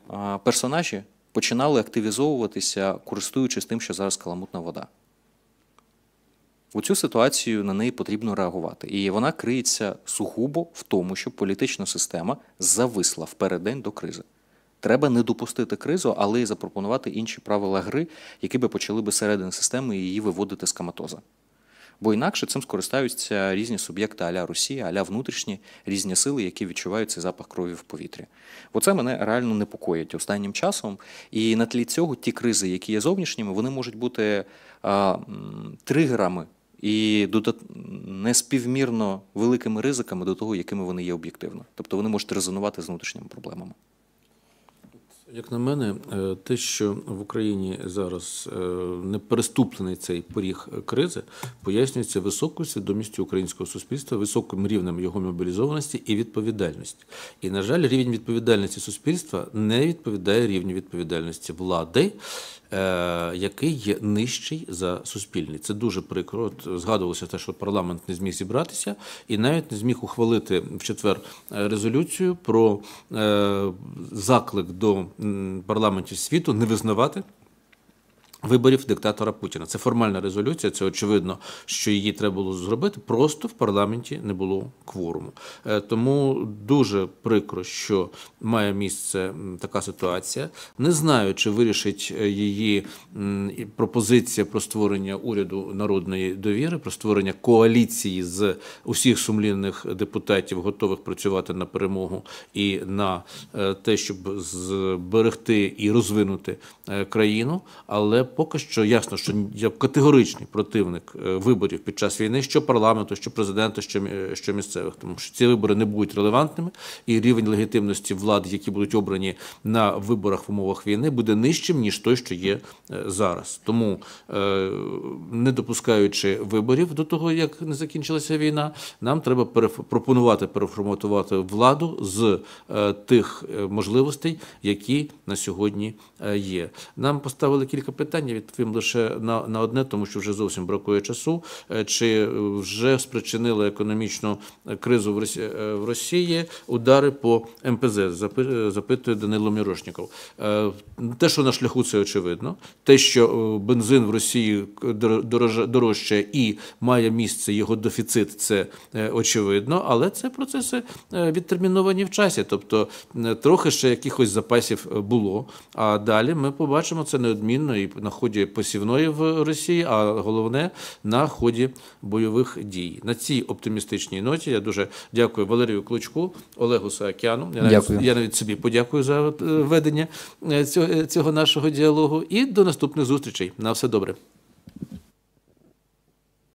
S3: персонажі починали активізовуватися, користуючись тим, що зараз каламутна вода. У цю ситуацію на неї потрібно реагувати. І вона криється сугубо в тому, що політична система зависла в до кризи. Треба не допустити кризу, але й запропонувати інші правила гри, які би почали би середини системи її виводити з каматоза бо інакше цим скористаються різні суб'єкти аля Росія, аля внутрішні різні сили, які відчувають цей запах крові в повітрі. Оце мене реально непокоїть останнім часом. І на тлі цього ті кризи, які є зовнішніми, вони можуть бути а, тригерами. І додат... неспівмірно великими ризиками до того, якими вони є об'єктивно, тобто вони можуть резонувати з внутрішніми проблемами.
S1: Як на мене, е, те, що в Україні зараз е, не переступлений цей поріг кризи, пояснюється високою свідомістю українського суспільства, високим рівнем його мобілізованості і відповідальності. І на жаль, рівень відповідальності суспільства не відповідає рівню відповідальності влади Е, який є нижчий за суспільний. Це дуже прикро. От Згадувалося те, що парламент не зміг зібратися, і навіть не зміг ухвалити в четвер е, резолюцію про е, заклик до парламентів світу не визнавати. Виборів диктатора Путіна це формальна резолюція. Це очевидно, що її треба було зробити. Просто в парламенті не було кворуму. Е, тому дуже прикро, що має місце така ситуація. Не знаю, чи вирішить е, її пропозиція про створення уряду народної довіри, про створення коаліції з усіх сумлінних депутатів, готових працювати на перемогу і на е, те, щоб зберегти і розвинути країну, але поки що ясно, що я категоричний противник е, виборів під час війни, що парламенту, що президента, що е, що місцевих, тому що ці вибори не будуть релевантними, і рівень легітимності влади, які будуть обрані на виборах в умовах війни, буде нижчим ніж той, що є е, зараз. Тому не допускаючи виборів до того, як не закінчилася війна, нам треба пропонувати переформатувати владу з тих можливостей, які на сьогодні є. Нам поставили кілька питань питання відповім лише на на одне, тому що вже зовсім бракує часу. Е, чи вже спричинили економічну е, кризу в Росії, е, в Росії удари по МПЗ? запитує Данило Мірошніков. Те, що на шляху, це очевидно. Те, що бензин в Росії дорожче і має місце його дефіцит, це очевидно, але це процеси відтерміновані в часі, тобто трохи ще якихось запасів було. А далі ми побачимо це неодмінно і на ході посівної в Росії, а головне на ході бойових дій. На цій оптимістичній ноті я дуже дякую Валерію Клочку, Олегу Саакяну. Я я навіть собі подякую за е, ведення е, цього, е, цього нашого діалогу. І до наступних зустрічей. На все добре.